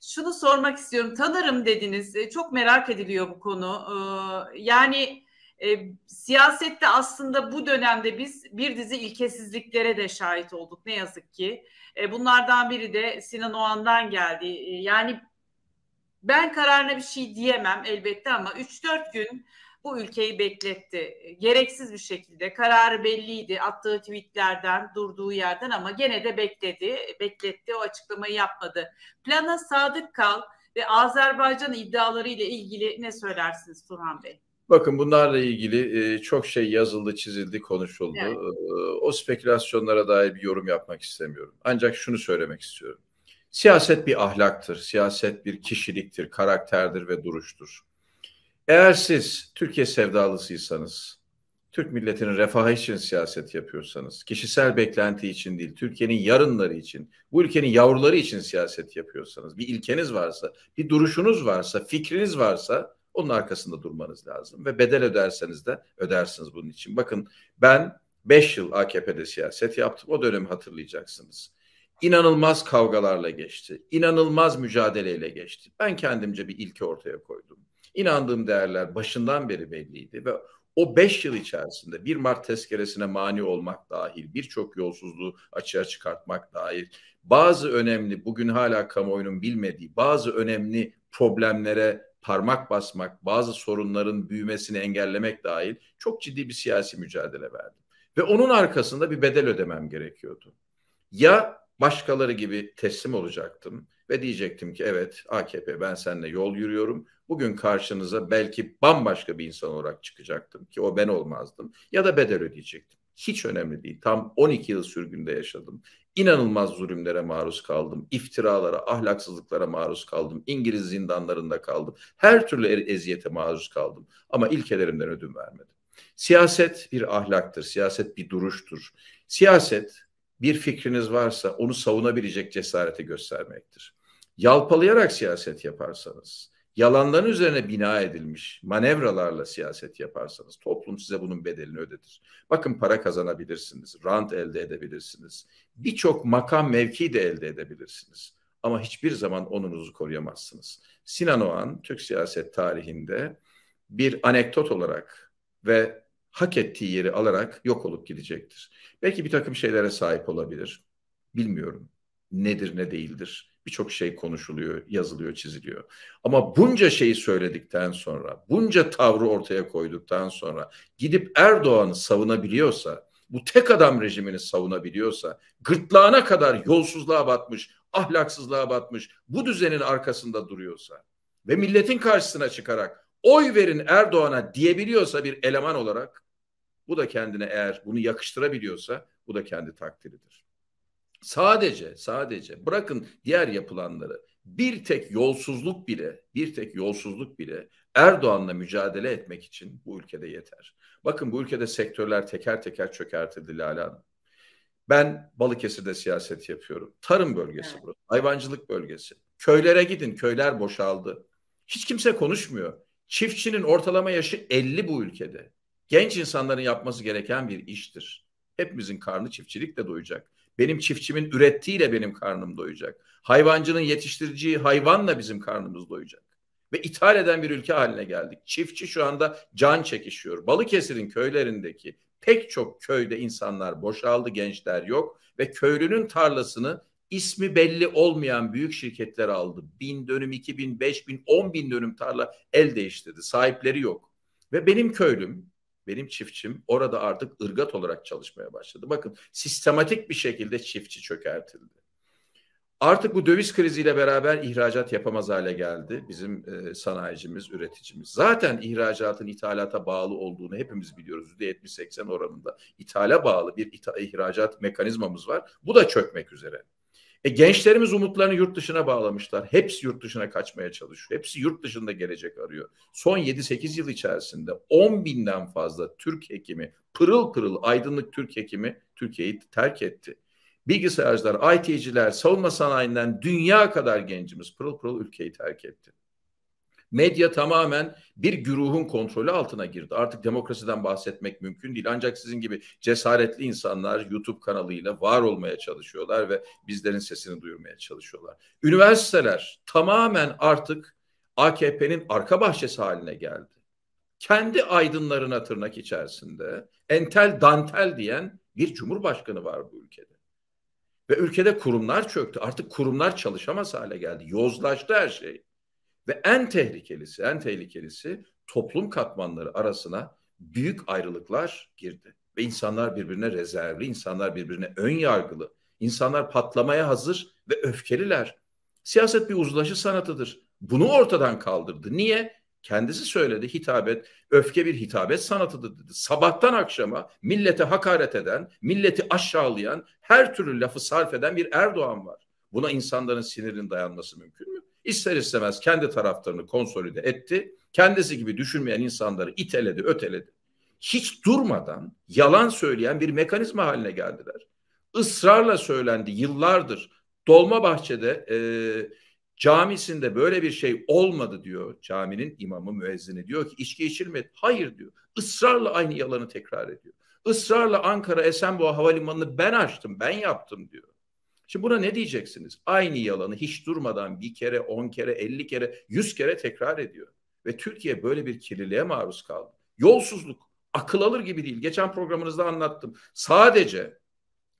şunu sormak istiyorum. Tanırım dediniz. E, çok merak ediliyor bu konu. E, yani e, siyasette aslında bu dönemde biz bir dizi ilkesizliklere de şahit olduk ne yazık ki. bunlardan biri de Sinan Oğan'dan geldi. yani ben kararına bir şey diyemem elbette ama 3-4 gün bu ülkeyi bekletti. Gereksiz bir şekilde kararı belliydi attığı tweetlerden durduğu yerden ama gene de bekledi. Bekletti o açıklamayı yapmadı. Plana sadık kal ve Azerbaycan iddiaları ile ilgili ne söylersiniz Turhan Bey? Bakın bunlarla ilgili e, çok şey yazıldı, çizildi, konuşuldu. Evet. E, o spekülasyonlara dair bir yorum yapmak istemiyorum. Ancak şunu söylemek istiyorum. Siyaset bir ahlaktır, siyaset bir kişiliktir, karakterdir ve duruştur. Eğer siz Türkiye sevdalısıysanız, Türk milletinin refahı için siyaset yapıyorsanız, kişisel beklenti için değil, Türkiye'nin yarınları için, bu ülkenin yavruları için siyaset yapıyorsanız, bir ilkeniz varsa, bir duruşunuz varsa, fikriniz varsa onun arkasında durmanız lazım. Ve bedel öderseniz de ödersiniz bunun için. Bakın ben 5 yıl AKP'de siyaset yaptım. O dönemi hatırlayacaksınız. İnanılmaz kavgalarla geçti. İnanılmaz mücadeleyle geçti. Ben kendimce bir ilke ortaya koydum. İnandığım değerler başından beri belliydi ve o beş yıl içerisinde bir Mart tezkeresine mani olmak dahil, birçok yolsuzluğu açığa çıkartmak dahil, bazı önemli, bugün hala kamuoyunun bilmediği bazı önemli problemlere parmak basmak, bazı sorunların büyümesini engellemek dahil çok ciddi bir siyasi mücadele verdim. Ve onun arkasında bir bedel ödemem gerekiyordu. Ya başkaları gibi teslim olacaktım ve diyecektim ki evet AKP ben seninle yol yürüyorum. Bugün karşınıza belki bambaşka bir insan olarak çıkacaktım ki o ben olmazdım ya da bedel ödeyecektim. Hiç önemli değil. Tam 12 yıl sürgünde yaşadım. İnanılmaz zulümlere maruz kaldım. İftiralara, ahlaksızlıklara maruz kaldım. İngiliz zindanlarında kaldım. Her türlü e- eziyete maruz kaldım. Ama ilkelerimden ödün vermedim. Siyaset bir ahlaktır. Siyaset bir duruştur. Siyaset bir fikriniz varsa onu savunabilecek cesareti göstermektir. Yalpalayarak siyaset yaparsanız, yalanların üzerine bina edilmiş manevralarla siyaset yaparsanız toplum size bunun bedelini ödedir. Bakın para kazanabilirsiniz, rant elde edebilirsiniz. Birçok makam mevki de elde edebilirsiniz. Ama hiçbir zaman onunuzu koruyamazsınız. Sinan Oğan Türk siyaset tarihinde bir anekdot olarak ve hak ettiği yeri alarak yok olup gidecektir. Belki bir takım şeylere sahip olabilir. Bilmiyorum nedir ne değildir. Birçok şey konuşuluyor, yazılıyor, çiziliyor. Ama bunca şeyi söyledikten sonra, bunca tavrı ortaya koyduktan sonra gidip Erdoğan'ı savunabiliyorsa, bu tek adam rejimini savunabiliyorsa, gırtlağına kadar yolsuzluğa batmış, ahlaksızlığa batmış, bu düzenin arkasında duruyorsa ve milletin karşısına çıkarak oy verin Erdoğan'a diyebiliyorsa bir eleman olarak bu da kendine eğer bunu yakıştırabiliyorsa bu da kendi takdiridir. Sadece sadece bırakın diğer yapılanları bir tek yolsuzluk bile bir tek yolsuzluk bile Erdoğan'la mücadele etmek için bu ülkede yeter. Bakın bu ülkede sektörler teker teker çökertildi Lala Hanım. Ben Balıkesir'de siyaset yapıyorum. Tarım bölgesi evet. burası, hayvancılık bölgesi. Köylere gidin, köyler boşaldı. Hiç kimse konuşmuyor. Çiftçinin ortalama yaşı 50 bu ülkede. Genç insanların yapması gereken bir iştir. Hepimizin karnı çiftçilikle doyacak. Benim çiftçimin ürettiğiyle benim karnım doyacak. Hayvancının yetiştireceği hayvanla bizim karnımız doyacak. Ve ithal eden bir ülke haline geldik. Çiftçi şu anda can çekişiyor. Balıkesir'in köylerindeki pek çok köyde insanlar boşaldı, gençler yok ve köylünün tarlasını ismi belli olmayan büyük şirketler aldı. Bin dönüm, iki bin, beş bin, on bin dönüm tarla el değiştirdi. Sahipleri yok. Ve benim köylüm, benim çiftçim orada artık ırgat olarak çalışmaya başladı. Bakın sistematik bir şekilde çiftçi çökertildi. Artık bu döviz kriziyle beraber ihracat yapamaz hale geldi bizim e, sanayicimiz, üreticimiz. Zaten ihracatın ithalata bağlı olduğunu hepimiz biliyoruz. %70-80 oranında ithale bağlı bir itha- ihracat mekanizmamız var. Bu da çökmek üzere. E, gençlerimiz umutlarını yurt dışına bağlamışlar. Hepsi yurt dışına kaçmaya çalışıyor. Hepsi yurt dışında gelecek arıyor. Son 7-8 yıl içerisinde 10 binden fazla Türk hekimi, pırıl pırıl aydınlık Türk hekimi Türkiye'yi terk etti. Bilgisayarcılar, IT'ciler, savunma sanayinden dünya kadar gencimiz pırıl pırıl ülkeyi terk etti. Medya tamamen bir güruhun kontrolü altına girdi. Artık demokrasiden bahsetmek mümkün değil. Ancak sizin gibi cesaretli insanlar YouTube kanalıyla var olmaya çalışıyorlar ve bizlerin sesini duyurmaya çalışıyorlar. Üniversiteler tamamen artık AKP'nin arka bahçesi haline geldi. Kendi aydınlarına tırnak içerisinde entel dantel diyen bir cumhurbaşkanı var bu ülkede. Ve ülkede kurumlar çöktü. Artık kurumlar çalışamaz hale geldi. Yozlaştı her şey. Ve en tehlikelisi, en tehlikelisi toplum katmanları arasına büyük ayrılıklar girdi. Ve insanlar birbirine rezervli, insanlar birbirine ön yargılı, insanlar patlamaya hazır ve öfkeliler. Siyaset bir uzlaşı sanatıdır. Bunu ortadan kaldırdı. Niye? Kendisi söyledi hitabet, öfke bir hitabet sanatıdır dedi. Sabahtan akşama millete hakaret eden, milleti aşağılayan, her türlü lafı sarf eden bir Erdoğan var. Buna insanların sinirinin dayanması mümkün mü? ister istemez kendi taraftarını konsolide etti. Kendisi gibi düşünmeyen insanları iteledi, öteledi. Hiç durmadan yalan söyleyen bir mekanizma haline geldiler. Israrla söylendi yıllardır. Dolmabahçe'de e, camisinde böyle bir şey olmadı diyor caminin imamı müezzini. Diyor ki içki içilmedi. Hayır diyor. Israrla aynı yalanı tekrar ediyor. Israrla Ankara Esenboğa Havalimanı'nı ben açtım, ben yaptım diyor. Şimdi buna ne diyeceksiniz? Aynı yalanı hiç durmadan bir kere, on kere, elli kere, yüz kere tekrar ediyor. Ve Türkiye böyle bir kirliliğe maruz kaldı. Yolsuzluk akıl alır gibi değil. Geçen programınızda anlattım. Sadece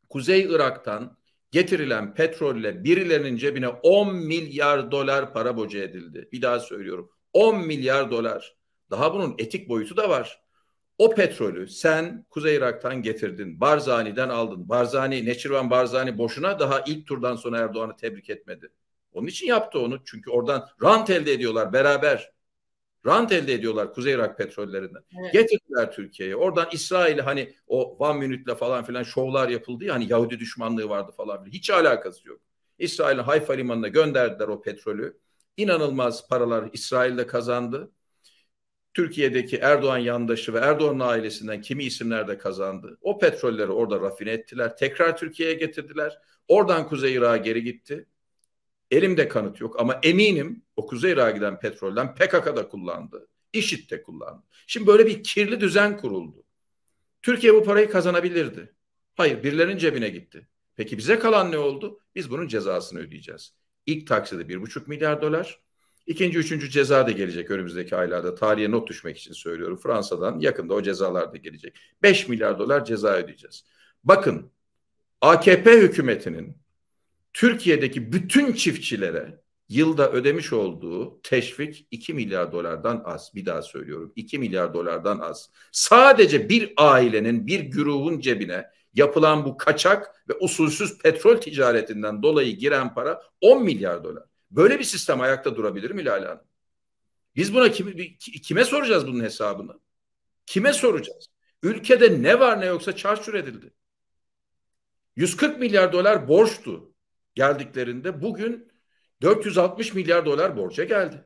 Kuzey Irak'tan getirilen petrolle birilerinin cebine 10 milyar dolar para boca edildi. Bir daha söylüyorum. 10 milyar dolar. Daha bunun etik boyutu da var. O petrolü sen Kuzey Irak'tan getirdin. Barzani'den aldın. Barzani, Neçirvan Barzani boşuna daha ilk turdan sonra Erdoğan'ı tebrik etmedi. Onun için yaptı onu. Çünkü oradan rant elde ediyorlar beraber. Rant elde ediyorlar Kuzey Irak petrollerinden. Evet. Getirdiler Türkiye'ye. Oradan İsrail'i hani o Van minute'le falan filan şovlar yapıldı ya hani Yahudi düşmanlığı vardı falan filan. Hiç alakası yok. İsrail'in Hayfa limanına gönderdiler o petrolü. İnanılmaz paralar İsrail'de kazandı. Türkiye'deki Erdoğan yandaşı ve Erdoğan ailesinden kimi isimler de kazandı. O petrolleri orada rafine ettiler. Tekrar Türkiye'ye getirdiler. Oradan Kuzey Irak'a geri gitti. Elimde kanıt yok ama eminim o Kuzey Irak'a giden petrolden PKK'da kullandı. IŞİD de kullandı. Şimdi böyle bir kirli düzen kuruldu. Türkiye bu parayı kazanabilirdi. Hayır birilerinin cebine gitti. Peki bize kalan ne oldu? Biz bunun cezasını ödeyeceğiz. İlk taksidi bir buçuk milyar dolar. İkinci, üçüncü ceza da gelecek önümüzdeki aylarda. Tarihe not düşmek için söylüyorum. Fransa'dan yakında o cezalar da gelecek. 5 milyar dolar ceza ödeyeceğiz. Bakın AKP hükümetinin Türkiye'deki bütün çiftçilere yılda ödemiş olduğu teşvik 2 milyar dolardan az. Bir daha söylüyorum 2 milyar dolardan az. Sadece bir ailenin bir güruhun cebine yapılan bu kaçak ve usulsüz petrol ticaretinden dolayı giren para 10 milyar dolar. Böyle bir sistem ayakta durabilir mi Lale Hanım? Biz buna kimi, kime soracağız bunun hesabını? Kime soracağız? Ülkede ne var ne yoksa çarçur edildi. 140 milyar dolar borçtu geldiklerinde. Bugün 460 milyar dolar borca geldi.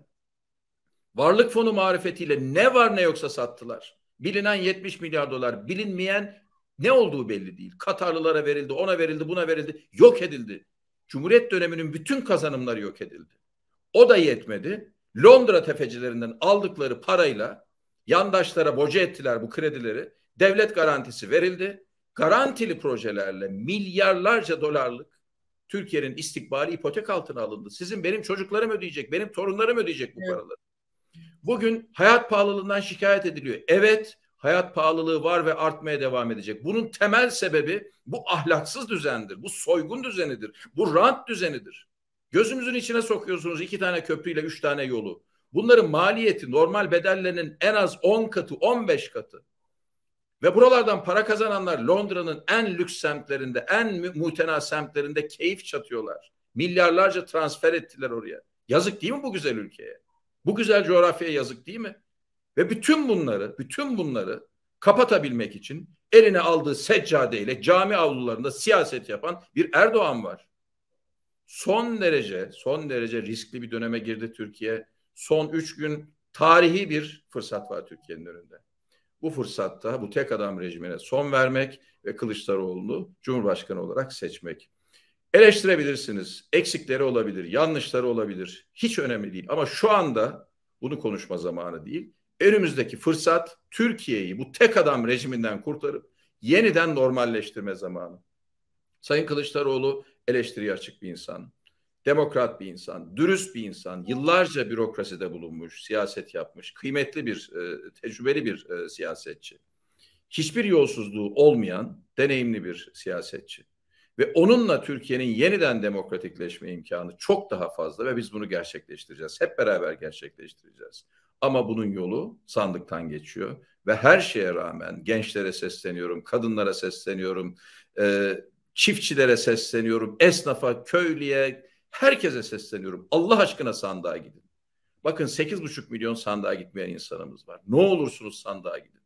Varlık fonu marifetiyle ne var ne yoksa sattılar. Bilinen 70 milyar dolar, bilinmeyen ne olduğu belli değil. Katarlılara verildi, ona verildi, buna verildi, yok edildi. Cumhuriyet döneminin bütün kazanımları yok edildi. O da yetmedi. Londra tefecilerinden aldıkları parayla yandaşlara boca ettiler bu kredileri. Devlet garantisi verildi. Garantili projelerle milyarlarca dolarlık Türkiye'nin istikbali ipotek altına alındı. Sizin benim çocuklarım ödeyecek, benim torunlarım ödeyecek bu evet. paraları. Bugün hayat pahalılığından şikayet ediliyor. Evet, hayat pahalılığı var ve artmaya devam edecek. Bunun temel sebebi bu ahlaksız düzendir. Bu soygun düzenidir. Bu rant düzenidir. Gözümüzün içine sokuyorsunuz iki tane köprüyle üç tane yolu. Bunların maliyeti normal bedellerinin en az on katı, on beş katı. Ve buralardan para kazananlar Londra'nın en lüks semtlerinde, en mutena semtlerinde keyif çatıyorlar. Milyarlarca transfer ettiler oraya. Yazık değil mi bu güzel ülkeye? Bu güzel coğrafyaya yazık değil mi? Ve bütün bunları, bütün bunları kapatabilmek için eline aldığı seccadeyle cami avlularında siyaset yapan bir Erdoğan var. Son derece, son derece riskli bir döneme girdi Türkiye. Son üç gün tarihi bir fırsat var Türkiye'nin önünde. Bu fırsatta bu tek adam rejimine son vermek ve Kılıçdaroğlu'nu Cumhurbaşkanı olarak seçmek. Eleştirebilirsiniz. Eksikleri olabilir, yanlışları olabilir. Hiç önemli değil. Ama şu anda bunu konuşma zamanı değil önümüzdeki fırsat Türkiye'yi bu tek adam rejiminden kurtarıp yeniden normalleştirme zamanı. Sayın Kılıçdaroğlu eleştiriye açık bir insan. Demokrat bir insan, dürüst bir insan, yıllarca bürokraside bulunmuş, siyaset yapmış, kıymetli bir, e, tecrübeli bir e, siyasetçi. Hiçbir yolsuzluğu olmayan, deneyimli bir siyasetçi. Ve onunla Türkiye'nin yeniden demokratikleşme imkanı çok daha fazla ve biz bunu gerçekleştireceğiz. Hep beraber gerçekleştireceğiz. Ama bunun yolu sandıktan geçiyor ve her şeye rağmen gençlere sesleniyorum, kadınlara sesleniyorum, e, çiftçilere sesleniyorum, esnafa, köylüye, herkese sesleniyorum. Allah aşkına sandığa gidin. Bakın 8,5 milyon sandığa gitmeyen insanımız var. Ne olursunuz sandığa gidin.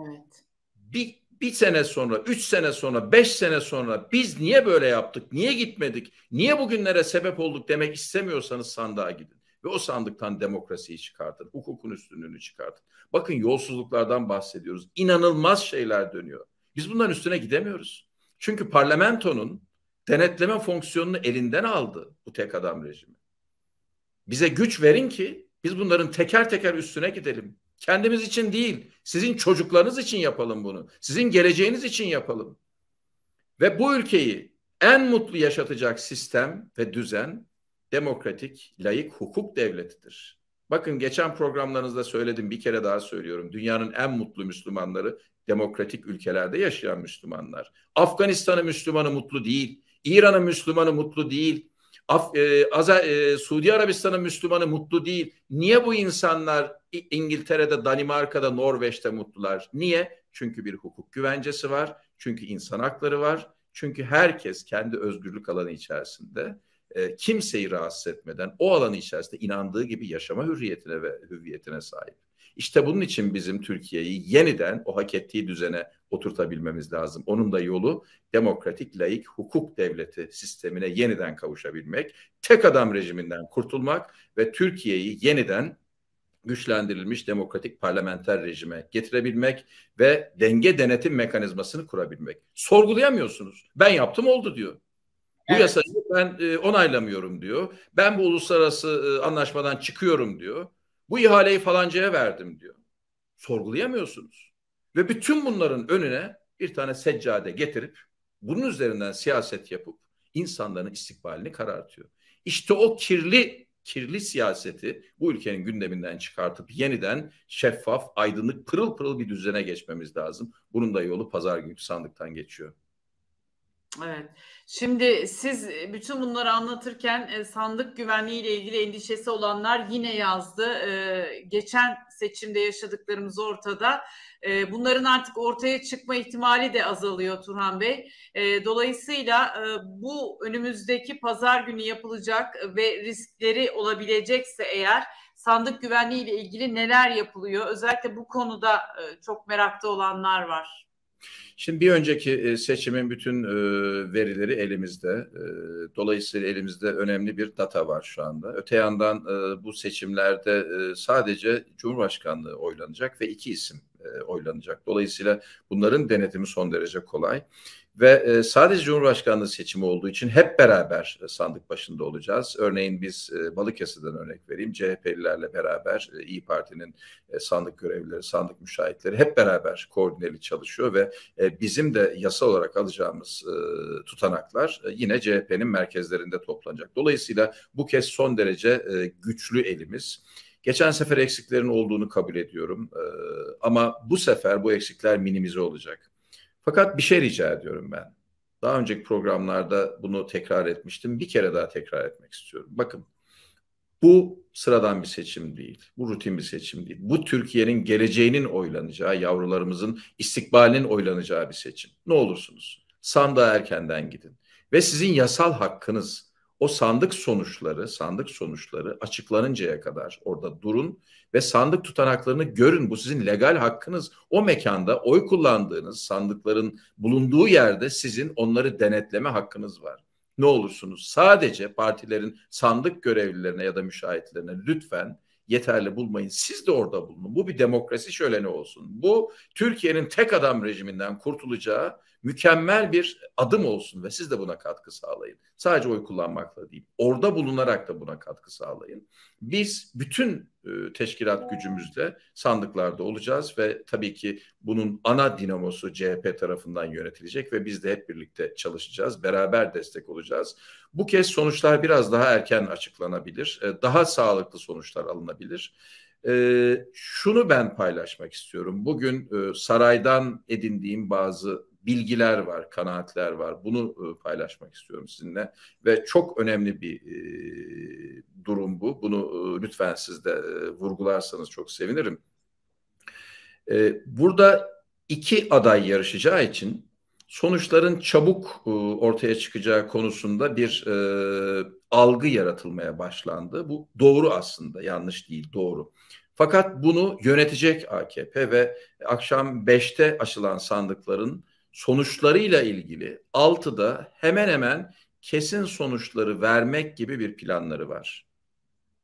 Evet. Bir, bir sene sonra, üç sene sonra, beş sene sonra biz niye böyle yaptık, niye gitmedik, niye bugünlere sebep olduk demek istemiyorsanız sandığa gidin ve o sandıktan demokrasiyi çıkartın, hukukun üstünlüğünü çıkartın. Bakın yolsuzluklardan bahsediyoruz. İnanılmaz şeyler dönüyor. Biz bunların üstüne gidemiyoruz. Çünkü parlamentonun denetleme fonksiyonunu elinden aldı bu tek adam rejimi. Bize güç verin ki biz bunların teker teker üstüne gidelim. Kendimiz için değil, sizin çocuklarınız için yapalım bunu. Sizin geleceğiniz için yapalım. Ve bu ülkeyi en mutlu yaşatacak sistem ve düzen demokratik, layık hukuk devletidir. Bakın geçen programlarınızda söyledim bir kere daha söylüyorum. Dünyanın en mutlu Müslümanları demokratik ülkelerde yaşayan Müslümanlar. Afganistan'ın Müslümanı mutlu değil. İran'ın Müslümanı mutlu değil. Af, e, Aza, e, Suudi Arabistan'ın Müslümanı mutlu değil. Niye bu insanlar İngiltere'de, Danimarka'da, Norveç'te mutlular? Niye? Çünkü bir hukuk güvencesi var. Çünkü insan hakları var. Çünkü herkes kendi özgürlük alanı içerisinde e, kimseyi rahatsız etmeden o alanı içerisinde inandığı gibi yaşama hürriyetine ve hüviyetine sahip. İşte bunun için bizim Türkiye'yi yeniden o hak ettiği düzene oturtabilmemiz lazım. Onun da yolu demokratik, layık, hukuk devleti sistemine yeniden kavuşabilmek, tek adam rejiminden kurtulmak ve Türkiye'yi yeniden güçlendirilmiş demokratik parlamenter rejime getirebilmek ve denge denetim mekanizmasını kurabilmek. Sorgulayamıyorsunuz. Ben yaptım oldu diyor. Bu evet. yasayı ben e, onaylamıyorum diyor. Ben bu uluslararası e, anlaşmadan çıkıyorum diyor. Bu ihaleyi falancaya verdim diyor. Sorgulayamıyorsunuz. Ve bütün bunların önüne bir tane seccade getirip bunun üzerinden siyaset yapıp insanların istikbalini karartıyor. İşte o kirli kirli siyaseti bu ülkenin gündeminden çıkartıp yeniden şeffaf, aydınlık, pırıl pırıl bir düzene geçmemiz lazım. Bunun da yolu pazar günü sandıktan geçiyor. Evet. Şimdi siz e, bütün bunları anlatırken e, sandık güvenliği ile ilgili endişesi olanlar yine yazdı. E, geçen seçimde yaşadıklarımız ortada. Bunların artık ortaya çıkma ihtimali de azalıyor Turhan Bey. Dolayısıyla bu önümüzdeki pazar günü yapılacak ve riskleri olabilecekse eğer sandık güvenliği ile ilgili neler yapılıyor? Özellikle bu konuda çok merakta olanlar var. Şimdi bir önceki e, seçimin bütün e, verileri elimizde. E, dolayısıyla elimizde önemli bir data var şu anda. Öte yandan bu seçimlerde sadece Cumhurbaşkanlığı oylanacak ve iki isim oylanacak. Dolayısıyla bunların denetimi son derece kolay ve e, sadece Cumhurbaşkanlığı seçimi olduğu için hep beraber e, sandık başında olacağız. Örneğin biz e, Balıkesir'den örnek vereyim. CHP'lilerle beraber e, İyi Parti'nin sandık görevlileri, sandık müşahitleri hep beraber koordineli çalışıyor ve bizim de yasa olarak alacağımız tutanaklar yine CHP'nin merkezlerinde toplanacak. Dolayısıyla bu kez son derece güçlü elimiz. Geçen sefer eksiklerin olduğunu kabul ediyorum. ama bu sefer bu eksikler minimize olacak. Fakat bir şey rica ediyorum ben. Daha önceki programlarda bunu tekrar etmiştim. Bir kere daha tekrar etmek istiyorum. Bakın bu sıradan bir seçim değil. Bu rutin bir seçim değil. Bu Türkiye'nin geleceğinin oylanacağı, yavrularımızın istikbalinin oylanacağı bir seçim. Ne olursunuz sandığa erkenden gidin ve sizin yasal hakkınız o sandık sonuçları, sandık sonuçları açıklanıncaya kadar orada durun ve sandık tutanaklarını görün. Bu sizin legal hakkınız. O mekanda oy kullandığınız sandıkların bulunduğu yerde sizin onları denetleme hakkınız var. Ne olursunuz sadece partilerin sandık görevlilerine ya da müşahitlerine lütfen yeterli bulmayın. Siz de orada bulunun. Bu bir demokrasi şöleni olsun. Bu Türkiye'nin tek adam rejiminden kurtulacağı mükemmel bir adım olsun ve siz de buna katkı sağlayın. Sadece oy kullanmakla değil, orada bulunarak da buna katkı sağlayın. Biz bütün e, teşkilat gücümüzle sandıklarda olacağız ve tabii ki bunun ana dinamosu CHP tarafından yönetilecek ve biz de hep birlikte çalışacağız, beraber destek olacağız. Bu kez sonuçlar biraz daha erken açıklanabilir, e, daha sağlıklı sonuçlar alınabilir. E, şunu ben paylaşmak istiyorum. Bugün e, saraydan edindiğim bazı bilgiler var, kanaatler var. Bunu e, paylaşmak istiyorum sizinle ve çok önemli bir e, durum bu. Bunu e, lütfen siz de vurgularsanız çok sevinirim. burada iki aday yarışacağı için sonuçların çabuk ortaya çıkacağı konusunda bir algı yaratılmaya başlandı. Bu doğru aslında, yanlış değil, doğru. Fakat bunu yönetecek AKP ve akşam 5'te açılan sandıkların sonuçlarıyla ilgili altıda hemen hemen kesin sonuçları vermek gibi bir planları var.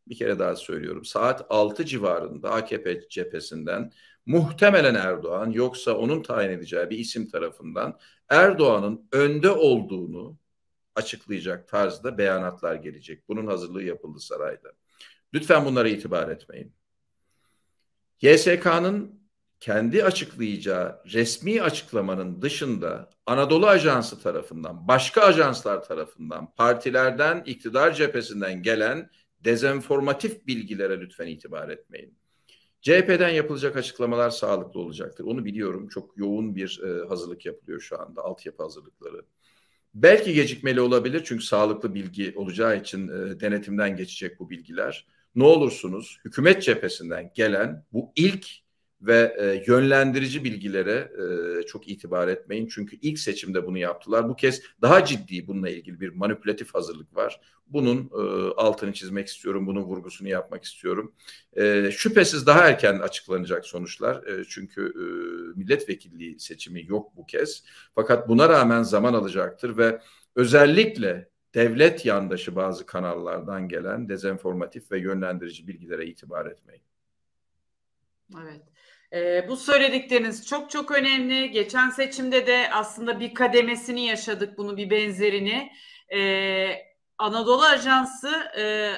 Bir kere daha söylüyorum. Saat 6 civarında AKP cephesinden muhtemelen Erdoğan yoksa onun tayin edeceği bir isim tarafından Erdoğan'ın önde olduğunu açıklayacak tarzda beyanatlar gelecek. Bunun hazırlığı yapıldı sarayda. Lütfen bunlara itibar etmeyin. YSK'nın kendi açıklayacağı resmi açıklamanın dışında Anadolu Ajansı tarafından, başka ajanslar tarafından, partilerden, iktidar cephesinden gelen dezenformatif bilgilere lütfen itibar etmeyin. CHP'den yapılacak açıklamalar sağlıklı olacaktır. Onu biliyorum. Çok yoğun bir e, hazırlık yapılıyor şu anda. Altyapı hazırlıkları. Belki gecikmeli olabilir çünkü sağlıklı bilgi olacağı için e, denetimden geçecek bu bilgiler. Ne olursunuz hükümet cephesinden gelen bu ilk ve e, yönlendirici bilgilere e, çok itibar etmeyin. Çünkü ilk seçimde bunu yaptılar. Bu kez daha ciddi bununla ilgili bir manipülatif hazırlık var. Bunun e, altını çizmek istiyorum, bunun vurgusunu yapmak istiyorum. E, şüphesiz daha erken açıklanacak sonuçlar. E, çünkü e, milletvekilliği seçimi yok bu kez. Fakat buna rağmen zaman alacaktır ve özellikle devlet yandaşı bazı kanallardan gelen dezenformatif ve yönlendirici bilgilere itibar etmeyin. Evet. E, bu söyledikleriniz çok çok önemli. Geçen seçimde de aslında bir kademesini yaşadık bunu bir benzerini. E, Anadolu Ajansı e,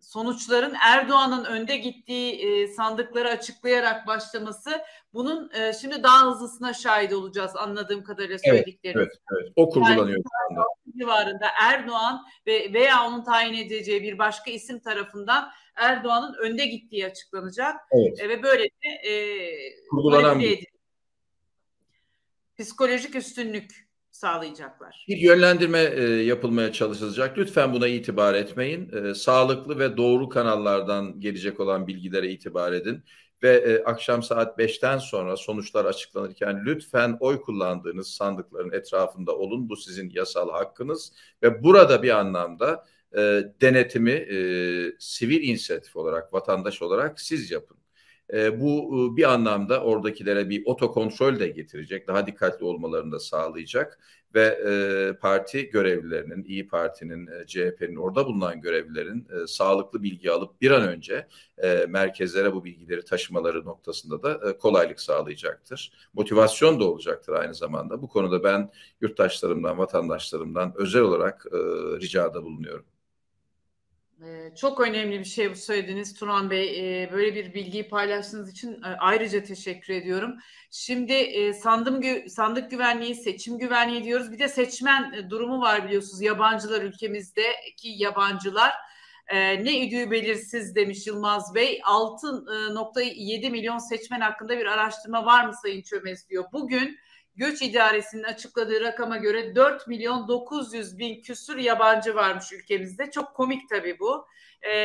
sonuçların Erdoğan'ın önde gittiği e, sandıkları açıklayarak başlaması bunun e, şimdi daha hızlısına şahit olacağız anladığım kadarıyla söyledikleriniz. Evet, evet, evet. o kurgulanıyor. Yani, civarında Erdoğan ve veya onun tayin edeceği bir başka isim tarafından Erdoğan'ın önde gittiği açıklanacak. Evet. E, ve böylece e, kurgulanan psikolojik üstünlük sağlayacaklar. Bir yönlendirme e, yapılmaya çalışılacak. Lütfen buna itibar etmeyin. E, sağlıklı ve doğru kanallardan gelecek olan bilgilere itibar edin ve e, akşam saat 5'ten sonra sonuçlar açıklanırken lütfen oy kullandığınız sandıkların etrafında olun. Bu sizin yasal hakkınız ve burada bir anlamda e, denetimi e, sivil inisiyatif olarak, vatandaş olarak siz yapın. E, bu e, bir anlamda oradakilere bir otokontrol de getirecek, daha dikkatli olmalarını da sağlayacak ve e, parti görevlilerinin, İyi Parti'nin, e, CHP'nin orada bulunan görevlilerin e, sağlıklı bilgi alıp bir an önce e, merkezlere bu bilgileri taşımaları noktasında da e, kolaylık sağlayacaktır. Motivasyon da olacaktır aynı zamanda. Bu konuda ben yurttaşlarımdan, vatandaşlarımdan özel olarak e, ricada bulunuyorum. Ee, çok önemli bir şey bu söylediğiniz Turan Bey. Ee, böyle bir bilgiyi paylaştığınız için e, ayrıca teşekkür ediyorum. Şimdi e, sandım sandık güvenliği, seçim güvenliği diyoruz. Bir de seçmen e, durumu var biliyorsunuz. Yabancılar ülkemizdeki yabancılar ee, ne idüğü belirsiz demiş Yılmaz Bey. 6.7 milyon seçmen hakkında bir araştırma var mı Sayın Çömez diyor. Bugün Göç İdaresi'nin açıkladığı rakama göre 4 milyon 900 bin küsür yabancı varmış ülkemizde. Çok komik tabii bu. Ee,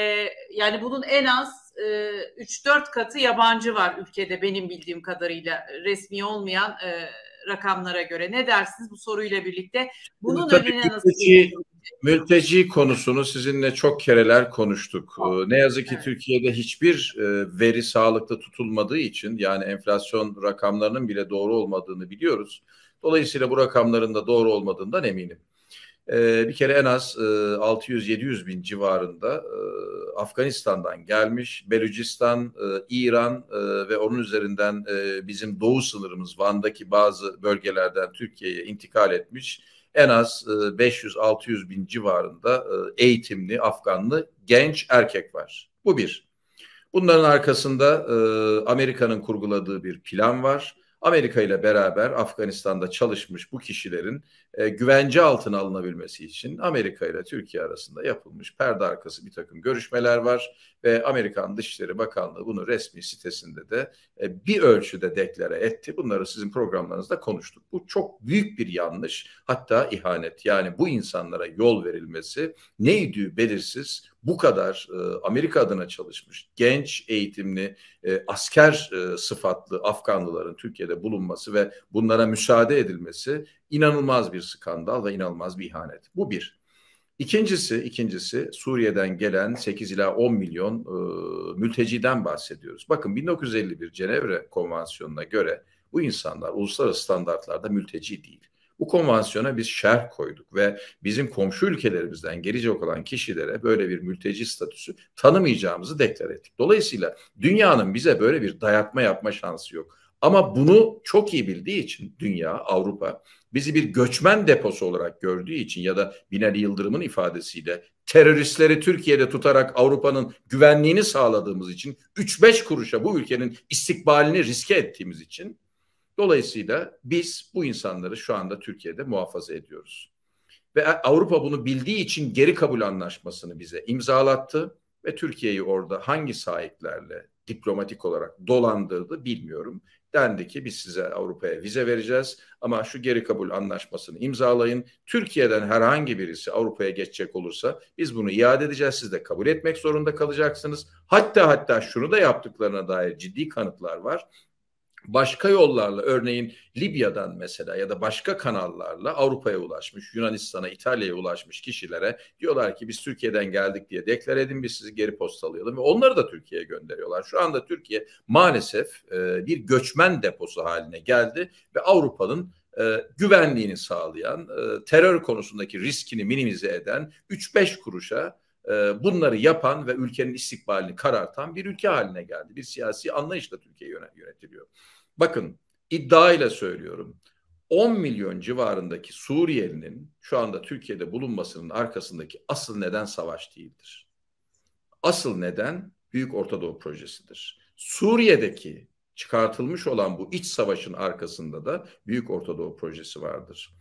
yani bunun en az e, 3-4 katı yabancı var ülkede benim bildiğim kadarıyla resmi olmayan e, rakamlara göre. Ne dersiniz bu soruyla birlikte? Bunun tabii önüne nasıl geçici, mülteci konusunu sizinle çok kereler konuştuk. Ee, ne yazık ki Türkiye'de hiçbir e, veri sağlıklı tutulmadığı için yani enflasyon rakamlarının bile doğru olmadığını biliyoruz. Dolayısıyla bu rakamların da doğru olmadığından eminim. Ee, bir kere en az 600-700 e, bin civarında e, Afganistan'dan gelmiş, Belucistan, İran ve onun üzerinden bizim doğu sınırımız Van'daki bazı bölgelerden Türkiye'ye intikal etmiş en az 500-600 e, bin civarında e, eğitimli Afganlı genç erkek var. Bu bir. Bunların arkasında e, Amerika'nın kurguladığı bir plan var. Amerika ile beraber Afganistan'da çalışmış bu kişilerin e, güvence altına alınabilmesi için Amerika ile Türkiye arasında yapılmış perde arkası bir takım görüşmeler var ve Amerikan Dışişleri Bakanlığı bunu resmi sitesinde de e, bir ölçüde deklare etti. Bunları sizin programlarınızda konuştuk. Bu çok büyük bir yanlış hatta ihanet yani bu insanlara yol verilmesi neydi belirsiz bu kadar e, Amerika adına çalışmış genç eğitimli e, asker e, sıfatlı Afganlıların Türkiye'de bulunması ve bunlara müsaade edilmesi inanılmaz bir skandal ve inanılmaz bir ihanet. Bu bir. İkincisi, ikincisi Suriye'den gelen 8 ila 10 milyon e, mülteciden bahsediyoruz. Bakın 1951 Cenevre Konvansiyonu'na göre bu insanlar uluslararası standartlarda mülteci değil. Bu konvansiyona biz şerh koyduk ve bizim komşu ülkelerimizden gelecek olan kişilere böyle bir mülteci statüsü tanımayacağımızı deklar ettik. Dolayısıyla dünyanın bize böyle bir dayatma yapma şansı yok. Ama bunu çok iyi bildiği için dünya, Avrupa bizi bir göçmen deposu olarak gördüğü için ya da Binali Yıldırım'ın ifadesiyle teröristleri Türkiye'de tutarak Avrupa'nın güvenliğini sağladığımız için 3-5 kuruşa bu ülkenin istikbalini riske ettiğimiz için Dolayısıyla biz bu insanları şu anda Türkiye'de muhafaza ediyoruz. Ve Avrupa bunu bildiği için geri kabul anlaşmasını bize imzalattı ve Türkiye'yi orada hangi sahiplerle diplomatik olarak dolandırdı bilmiyorum. Dendi ki biz size Avrupa'ya vize vereceğiz ama şu geri kabul anlaşmasını imzalayın. Türkiye'den herhangi birisi Avrupa'ya geçecek olursa biz bunu iade edeceğiz. Siz de kabul etmek zorunda kalacaksınız. Hatta hatta şunu da yaptıklarına dair ciddi kanıtlar var başka yollarla örneğin Libya'dan mesela ya da başka kanallarla Avrupa'ya ulaşmış, Yunanistan'a, İtalya'ya ulaşmış kişilere diyorlar ki biz Türkiye'den geldik diye deklar edin biz sizi geri postalayalım ve onları da Türkiye'ye gönderiyorlar. Şu anda Türkiye maalesef e, bir göçmen deposu haline geldi ve Avrupa'nın e, güvenliğini sağlayan, e, terör konusundaki riskini minimize eden 3-5 kuruşa ee, bunları yapan ve ülkenin istikbalini karartan bir ülke haline geldi. Bir siyasi anlayışla Türkiye yönetiliyor. Bakın iddiayla söylüyorum. 10 milyon civarındaki Suriyelinin şu anda Türkiye'de bulunmasının arkasındaki asıl neden savaş değildir. Asıl neden Büyük Orta Doğu projesidir. Suriye'deki çıkartılmış olan bu iç savaşın arkasında da Büyük Orta Doğu projesi vardır.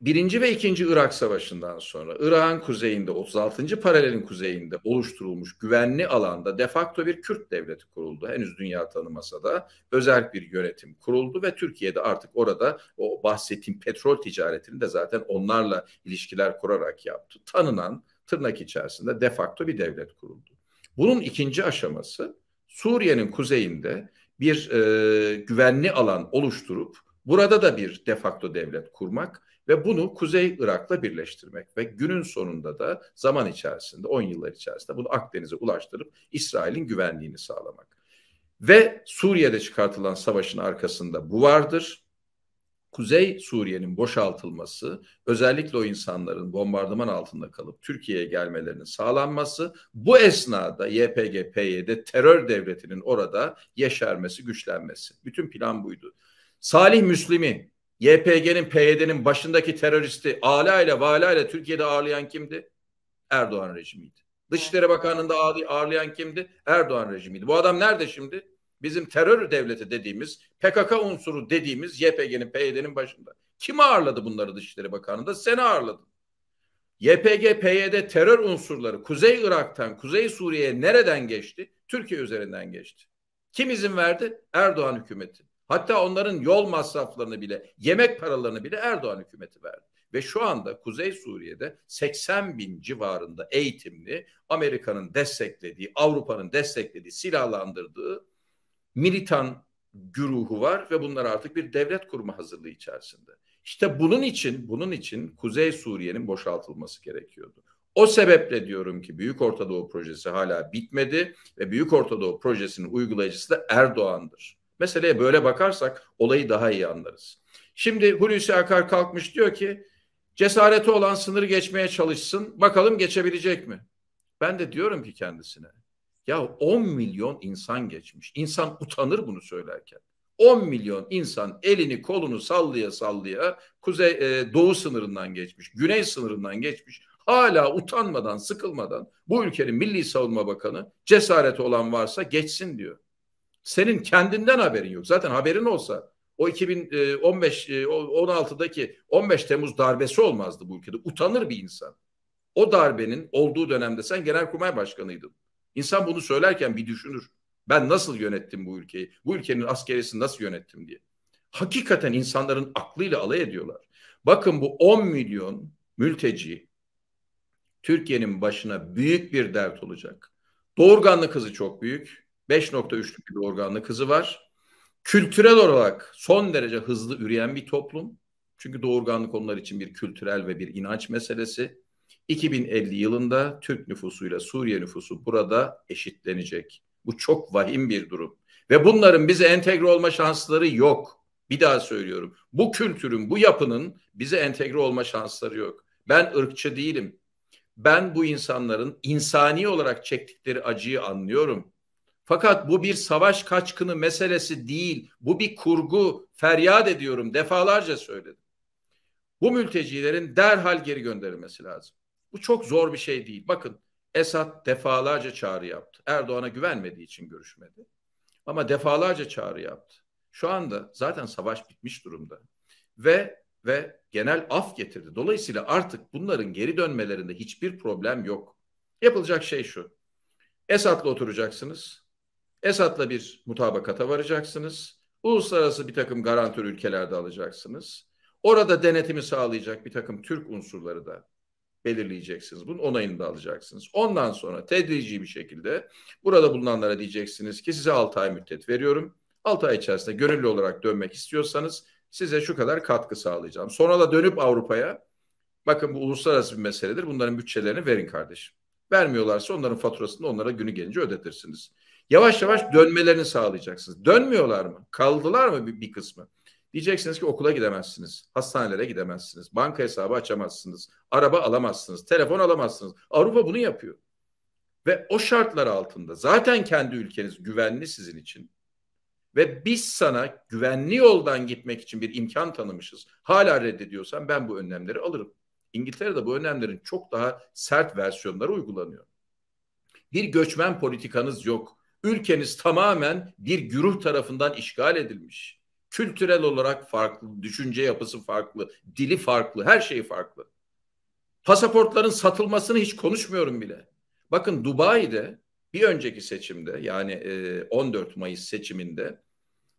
Birinci ve ikinci Irak Savaşı'ndan sonra Irak'ın kuzeyinde 36. paralelin kuzeyinde oluşturulmuş güvenli alanda de facto bir Kürt devleti kuruldu. Henüz dünya tanımasa da özel bir yönetim kuruldu ve Türkiye'de artık orada o bahsettiğim petrol ticaretini de zaten onlarla ilişkiler kurarak yaptı. Tanınan tırnak içerisinde de facto bir devlet kuruldu. Bunun ikinci aşaması Suriye'nin kuzeyinde bir e, güvenli alan oluşturup burada da bir de facto devlet kurmak ve bunu Kuzey Irak'la birleştirmek ve günün sonunda da zaman içerisinde 10 yıllar içerisinde bunu Akdeniz'e ulaştırıp İsrail'in güvenliğini sağlamak. Ve Suriye'de çıkartılan savaşın arkasında bu vardır. Kuzey Suriye'nin boşaltılması, özellikle o insanların bombardıman altında kalıp Türkiye'ye gelmelerinin sağlanması, bu esnada YPG, PYD terör devletinin orada yeşermesi, güçlenmesi. Bütün plan buydu. Salih Müslim'in YPG'nin PYD'nin başındaki teröristi ala ile vala ile Türkiye'de ağırlayan kimdi? Erdoğan rejimiydi. Dışişleri Bakanlığı'nda ağırlayan kimdi? Erdoğan rejimiydi. Bu adam nerede şimdi? Bizim terör devleti dediğimiz, PKK unsuru dediğimiz YPG'nin, PYD'nin başında. Kim ağırladı bunları Dışişleri Bakanlığı'nda? Sen ağırladın. YPG, PYD terör unsurları Kuzey Irak'tan, Kuzey Suriye'ye nereden geçti? Türkiye üzerinden geçti. Kim izin verdi? Erdoğan hükümeti. Hatta onların yol masraflarını bile, yemek paralarını bile Erdoğan hükümeti verdi. Ve şu anda Kuzey Suriye'de 80 bin civarında eğitimli Amerika'nın desteklediği, Avrupa'nın desteklediği, silahlandırdığı militan güruhu var ve bunlar artık bir devlet kurma hazırlığı içerisinde. İşte bunun için, bunun için Kuzey Suriye'nin boşaltılması gerekiyordu. O sebeple diyorum ki Büyük Ortadoğu Projesi hala bitmedi ve Büyük Ortadoğu Projesi'nin uygulayıcısı da Erdoğan'dır. Meseleye böyle bakarsak olayı daha iyi anlarız. Şimdi Hulusi Akar kalkmış diyor ki cesareti olan sınırı geçmeye çalışsın. Bakalım geçebilecek mi? Ben de diyorum ki kendisine ya 10 milyon insan geçmiş. İnsan utanır bunu söylerken. 10 milyon insan elini kolunu sallaya sallaya kuzey e, doğu sınırından geçmiş, güney sınırından geçmiş. Hala utanmadan, sıkılmadan bu ülkenin Milli Savunma Bakanı cesareti olan varsa geçsin diyor. Senin kendinden haberin yok. Zaten haberin olsa o 2015 16'daki 15 Temmuz darbesi olmazdı bu ülkede. Utanır bir insan. O darbenin olduğu dönemde sen genelkurmay başkanıydın. İnsan bunu söylerken bir düşünür. Ben nasıl yönettim bu ülkeyi? Bu ülkenin askerisini nasıl yönettim diye. Hakikaten insanların aklıyla alay ediyorlar. Bakın bu 10 milyon mülteci Türkiye'nin başına büyük bir dert olacak. Doğurganlık hızı çok büyük. 5.3'lük bir organlık kızı var. Kültürel olarak son derece hızlı üreyen bir toplum. Çünkü doğurganlık onlar için bir kültürel ve bir inanç meselesi. 2050 yılında Türk nüfusuyla Suriye nüfusu burada eşitlenecek. Bu çok vahim bir durum. Ve bunların bize entegre olma şansları yok. Bir daha söylüyorum. Bu kültürün, bu yapının bize entegre olma şansları yok. Ben ırkçı değilim. Ben bu insanların insani olarak çektikleri acıyı anlıyorum. Fakat bu bir savaş kaçkını meselesi değil. Bu bir kurgu. Feryat ediyorum. Defalarca söyledim. Bu mültecilerin derhal geri gönderilmesi lazım. Bu çok zor bir şey değil. Bakın Esad defalarca çağrı yaptı. Erdoğan'a güvenmediği için görüşmedi. Ama defalarca çağrı yaptı. Şu anda zaten savaş bitmiş durumda. Ve ve genel af getirdi. Dolayısıyla artık bunların geri dönmelerinde hiçbir problem yok. Yapılacak şey şu. Esat'la oturacaksınız. Esatla bir mutabakata varacaksınız. Uluslararası bir takım garantör ülkelerde alacaksınız. Orada denetimi sağlayacak bir takım Türk unsurları da belirleyeceksiniz. Bunun onayını da alacaksınız. Ondan sonra tedrici bir şekilde burada bulunanlara diyeceksiniz ki size 6 ay müddet veriyorum. 6 ay içerisinde gönüllü olarak dönmek istiyorsanız size şu kadar katkı sağlayacağım. Sonra da dönüp Avrupa'ya bakın bu uluslararası bir meseledir. Bunların bütçelerini verin kardeşim. Vermiyorlarsa onların faturasını onlara günü gelince ödetirsiniz. Yavaş yavaş dönmelerini sağlayacaksınız. Dönmüyorlar mı? Kaldılar mı bir, bir kısmı? Diyeceksiniz ki okula gidemezsiniz, hastanelere gidemezsiniz, banka hesabı açamazsınız, araba alamazsınız, telefon alamazsınız. Avrupa bunu yapıyor. Ve o şartlar altında zaten kendi ülkeniz güvenli sizin için. Ve biz sana güvenli yoldan gitmek için bir imkan tanımışız. Hala reddediyorsan ben bu önlemleri alırım. İngiltere'de bu önlemlerin çok daha sert versiyonları uygulanıyor. Bir göçmen politikanız yok. Ülkeniz tamamen bir güruh tarafından işgal edilmiş. Kültürel olarak farklı, düşünce yapısı farklı, dili farklı, her şey farklı. Pasaportların satılmasını hiç konuşmuyorum bile. Bakın Dubai'de bir önceki seçimde yani 14 e, Mayıs seçiminde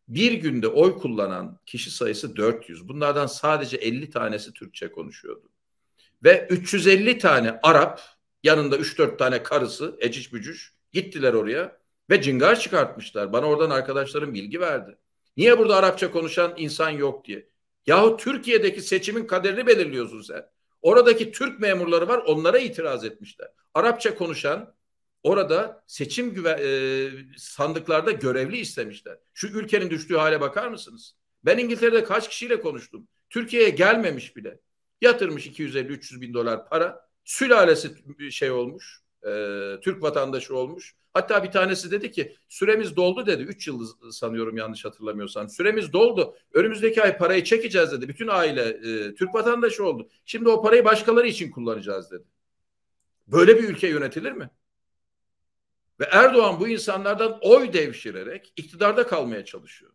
bir günde oy kullanan kişi sayısı 400. Bunlardan sadece 50 tanesi Türkçe konuşuyordu. Ve 350 tane Arap yanında 3-4 tane karısı eciş bücüş gittiler oraya. Ve cingar çıkartmışlar. Bana oradan arkadaşlarım bilgi verdi. Niye burada Arapça konuşan insan yok diye. Yahu Türkiye'deki seçimin kaderini belirliyorsun sen. Oradaki Türk memurları var onlara itiraz etmişler. Arapça konuşan orada seçim güven, e, sandıklarda görevli istemişler. Şu ülkenin düştüğü hale bakar mısınız? Ben İngiltere'de kaç kişiyle konuştum. Türkiye'ye gelmemiş bile. Yatırmış 250-300 bin dolar para. Sülalesi e, şey olmuş e, Türk vatandaşı olmuş. Hatta bir tanesi dedi ki süremiz doldu dedi. Üç yıl sanıyorum yanlış hatırlamıyorsan. Süremiz doldu. Önümüzdeki ay parayı çekeceğiz dedi. Bütün aile e, Türk vatandaşı oldu. Şimdi o parayı başkaları için kullanacağız dedi. Böyle bir ülke yönetilir mi? Ve Erdoğan bu insanlardan oy devşirerek iktidarda kalmaya çalışıyor.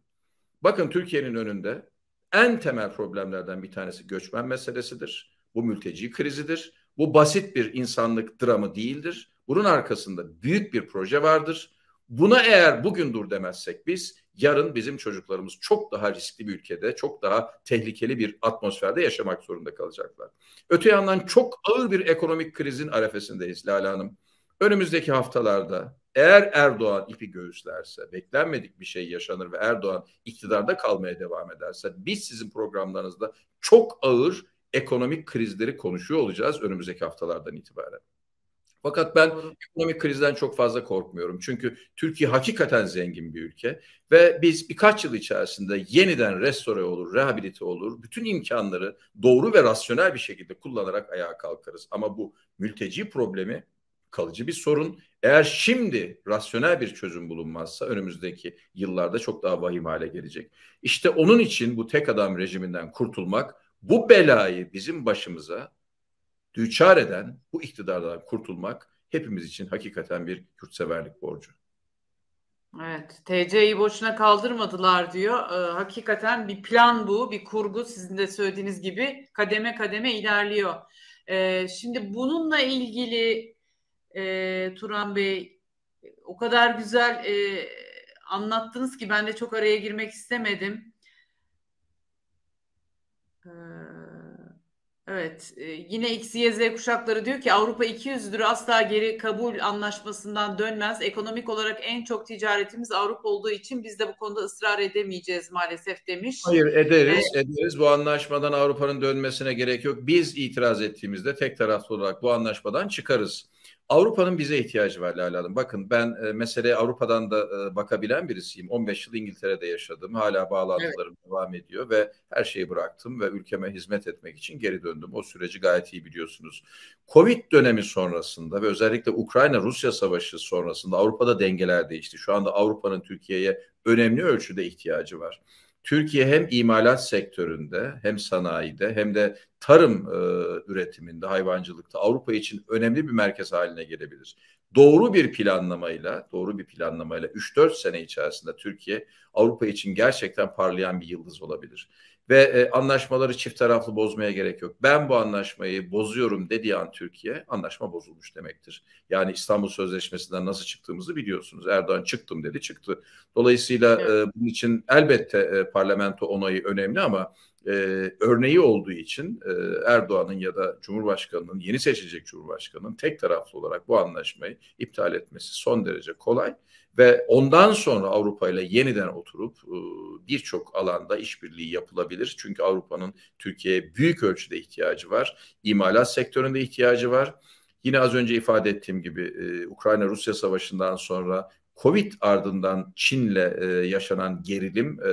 Bakın Türkiye'nin önünde en temel problemlerden bir tanesi göçmen meselesidir. Bu mülteci krizidir. Bu basit bir insanlık dramı değildir. Bunun arkasında büyük bir proje vardır. Buna eğer bugün dur demezsek biz yarın bizim çocuklarımız çok daha riskli bir ülkede, çok daha tehlikeli bir atmosferde yaşamak zorunda kalacaklar. Öte yandan çok ağır bir ekonomik krizin arefesindeyiz Lala Hanım. Önümüzdeki haftalarda eğer Erdoğan ipi göğüslerse, beklenmedik bir şey yaşanır ve Erdoğan iktidarda kalmaya devam ederse biz sizin programlarınızda çok ağır ekonomik krizleri konuşuyor olacağız önümüzdeki haftalardan itibaren. Fakat ben ekonomik krizden çok fazla korkmuyorum. Çünkü Türkiye hakikaten zengin bir ülke ve biz birkaç yıl içerisinde yeniden restore olur, rehabilite olur. Bütün imkanları doğru ve rasyonel bir şekilde kullanarak ayağa kalkarız. Ama bu mülteci problemi kalıcı bir sorun. Eğer şimdi rasyonel bir çözüm bulunmazsa önümüzdeki yıllarda çok daha vahim hale gelecek. İşte onun için bu tek adam rejiminden kurtulmak bu belayı bizim başımıza düçar eden bu iktidardan kurtulmak hepimiz için hakikaten bir yurtseverlik borcu. Evet, TC'yi boşuna kaldırmadılar diyor. Ee, hakikaten bir plan bu, bir kurgu sizin de söylediğiniz gibi kademe kademe ilerliyor. Ee, şimdi bununla ilgili e, Turan Bey o kadar güzel e, anlattınız ki ben de çok araya girmek istemedim. Evet, e, yine X, Y, Z kuşakları diyor ki Avrupa 200 lira asla geri kabul anlaşmasından dönmez. Ekonomik olarak en çok ticaretimiz Avrupa olduğu için biz de bu konuda ısrar edemeyeceğiz maalesef demiş. Hayır ederiz, ee, ederiz. Bu anlaşmadan Avrupa'nın dönmesine gerek yok. Biz itiraz ettiğimizde tek taraflı olarak bu anlaşmadan çıkarız. Avrupa'nın bize ihtiyacı var Lale Hanım. Bakın ben e, meseleye Avrupa'dan da e, bakabilen birisiyim. 15 yıl İngiltere'de yaşadım. Hala bağlantılarım evet. devam ediyor ve her şeyi bıraktım ve ülkeme hizmet etmek için geri döndüm. O süreci gayet iyi biliyorsunuz. Covid dönemi sonrasında ve özellikle Ukrayna-Rusya savaşı sonrasında Avrupa'da dengeler değişti. Şu anda Avrupa'nın Türkiye'ye önemli ölçüde ihtiyacı var. Türkiye hem imalat sektöründe hem sanayide hem de tarım e, üretiminde, hayvancılıkta Avrupa için önemli bir merkez haline gelebilir. Doğru bir planlamayla, doğru bir planlamayla 3-4 sene içerisinde Türkiye Avrupa için gerçekten parlayan bir yıldız olabilir ve e, anlaşmaları çift taraflı bozmaya gerek yok. Ben bu anlaşmayı bozuyorum dediği an Türkiye anlaşma bozulmuş demektir. Yani İstanbul Sözleşmesi'nden nasıl çıktığımızı biliyorsunuz. Erdoğan çıktım dedi çıktı. Dolayısıyla e, evet. e, bunun için elbette e, parlamento onayı önemli ama e, örneği olduğu için e, Erdoğan'ın ya da Cumhurbaşkanı'nın yeni seçilecek Cumhurbaşkanı'nın tek taraflı olarak bu anlaşmayı iptal etmesi son derece kolay ve ondan sonra Avrupa ile yeniden oturup e, birçok alanda işbirliği yapılabilir. Çünkü Avrupa'nın Türkiye'ye büyük ölçüde ihtiyacı var. İmalat sektöründe ihtiyacı var. Yine az önce ifade ettiğim gibi e, Ukrayna-Rusya savaşından sonra Covid ardından Çin'le e, yaşanan gerilim e,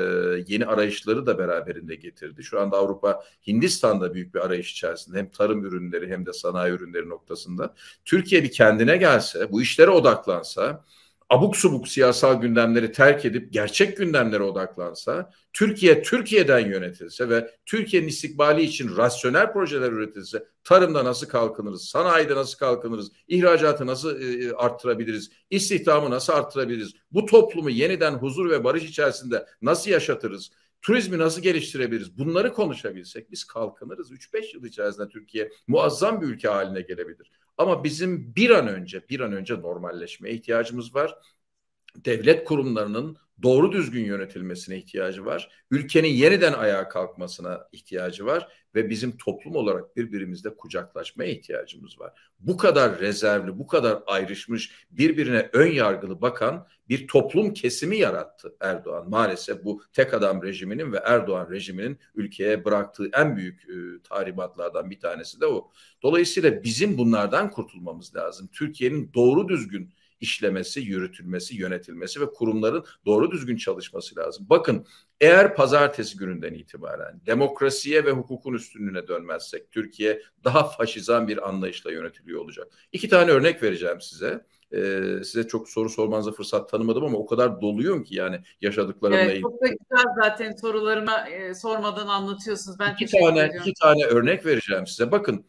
yeni arayışları da beraberinde getirdi. Şu anda Avrupa Hindistan'da büyük bir arayış içerisinde hem tarım ürünleri hem de sanayi ürünleri noktasında. Türkiye bir kendine gelse, bu işlere odaklansa abuk subuk siyasal gündemleri terk edip gerçek gündemlere odaklansa, Türkiye Türkiye'den yönetilse ve Türkiye'nin istikbali için rasyonel projeler üretilse, tarımda nasıl kalkınırız, sanayide nasıl kalkınırız, ihracatı nasıl e, e arttırabiliriz, istihdamı nasıl arttırabiliriz, bu toplumu yeniden huzur ve barış içerisinde nasıl yaşatırız, turizmi nasıl geliştirebiliriz? Bunları konuşabilsek biz kalkınırız. 3-5 yıl içerisinde Türkiye muazzam bir ülke haline gelebilir. Ama bizim bir an önce bir an önce normalleşmeye ihtiyacımız var. Devlet kurumlarının doğru düzgün yönetilmesine ihtiyacı var. Ülkenin yeniden ayağa kalkmasına ihtiyacı var ve bizim toplum olarak birbirimizle kucaklaşmaya ihtiyacımız var. Bu kadar rezervli, bu kadar ayrışmış, birbirine ön yargılı bakan bir toplum kesimi yarattı Erdoğan. Maalesef bu tek adam rejiminin ve Erdoğan rejiminin ülkeye bıraktığı en büyük e, tahribatlardan bir tanesi de o. Dolayısıyla bizim bunlardan kurtulmamız lazım. Türkiye'nin doğru düzgün işlemesi, yürütülmesi, yönetilmesi ve kurumların doğru düzgün çalışması lazım. Bakın eğer pazartesi gününden itibaren demokrasiye ve hukukun üstünlüğüne dönmezsek Türkiye daha faşizan bir anlayışla yönetiliyor olacak. İki tane örnek vereceğim size. Ee, size çok soru sormanıza fırsat tanımadım ama o kadar doluyum ki yani yaşadıklarımla evet, Çok da güzel zaten sorularıma e, sormadan anlatıyorsunuz. Ben iki tane, iki tane örnek vereceğim size. Bakın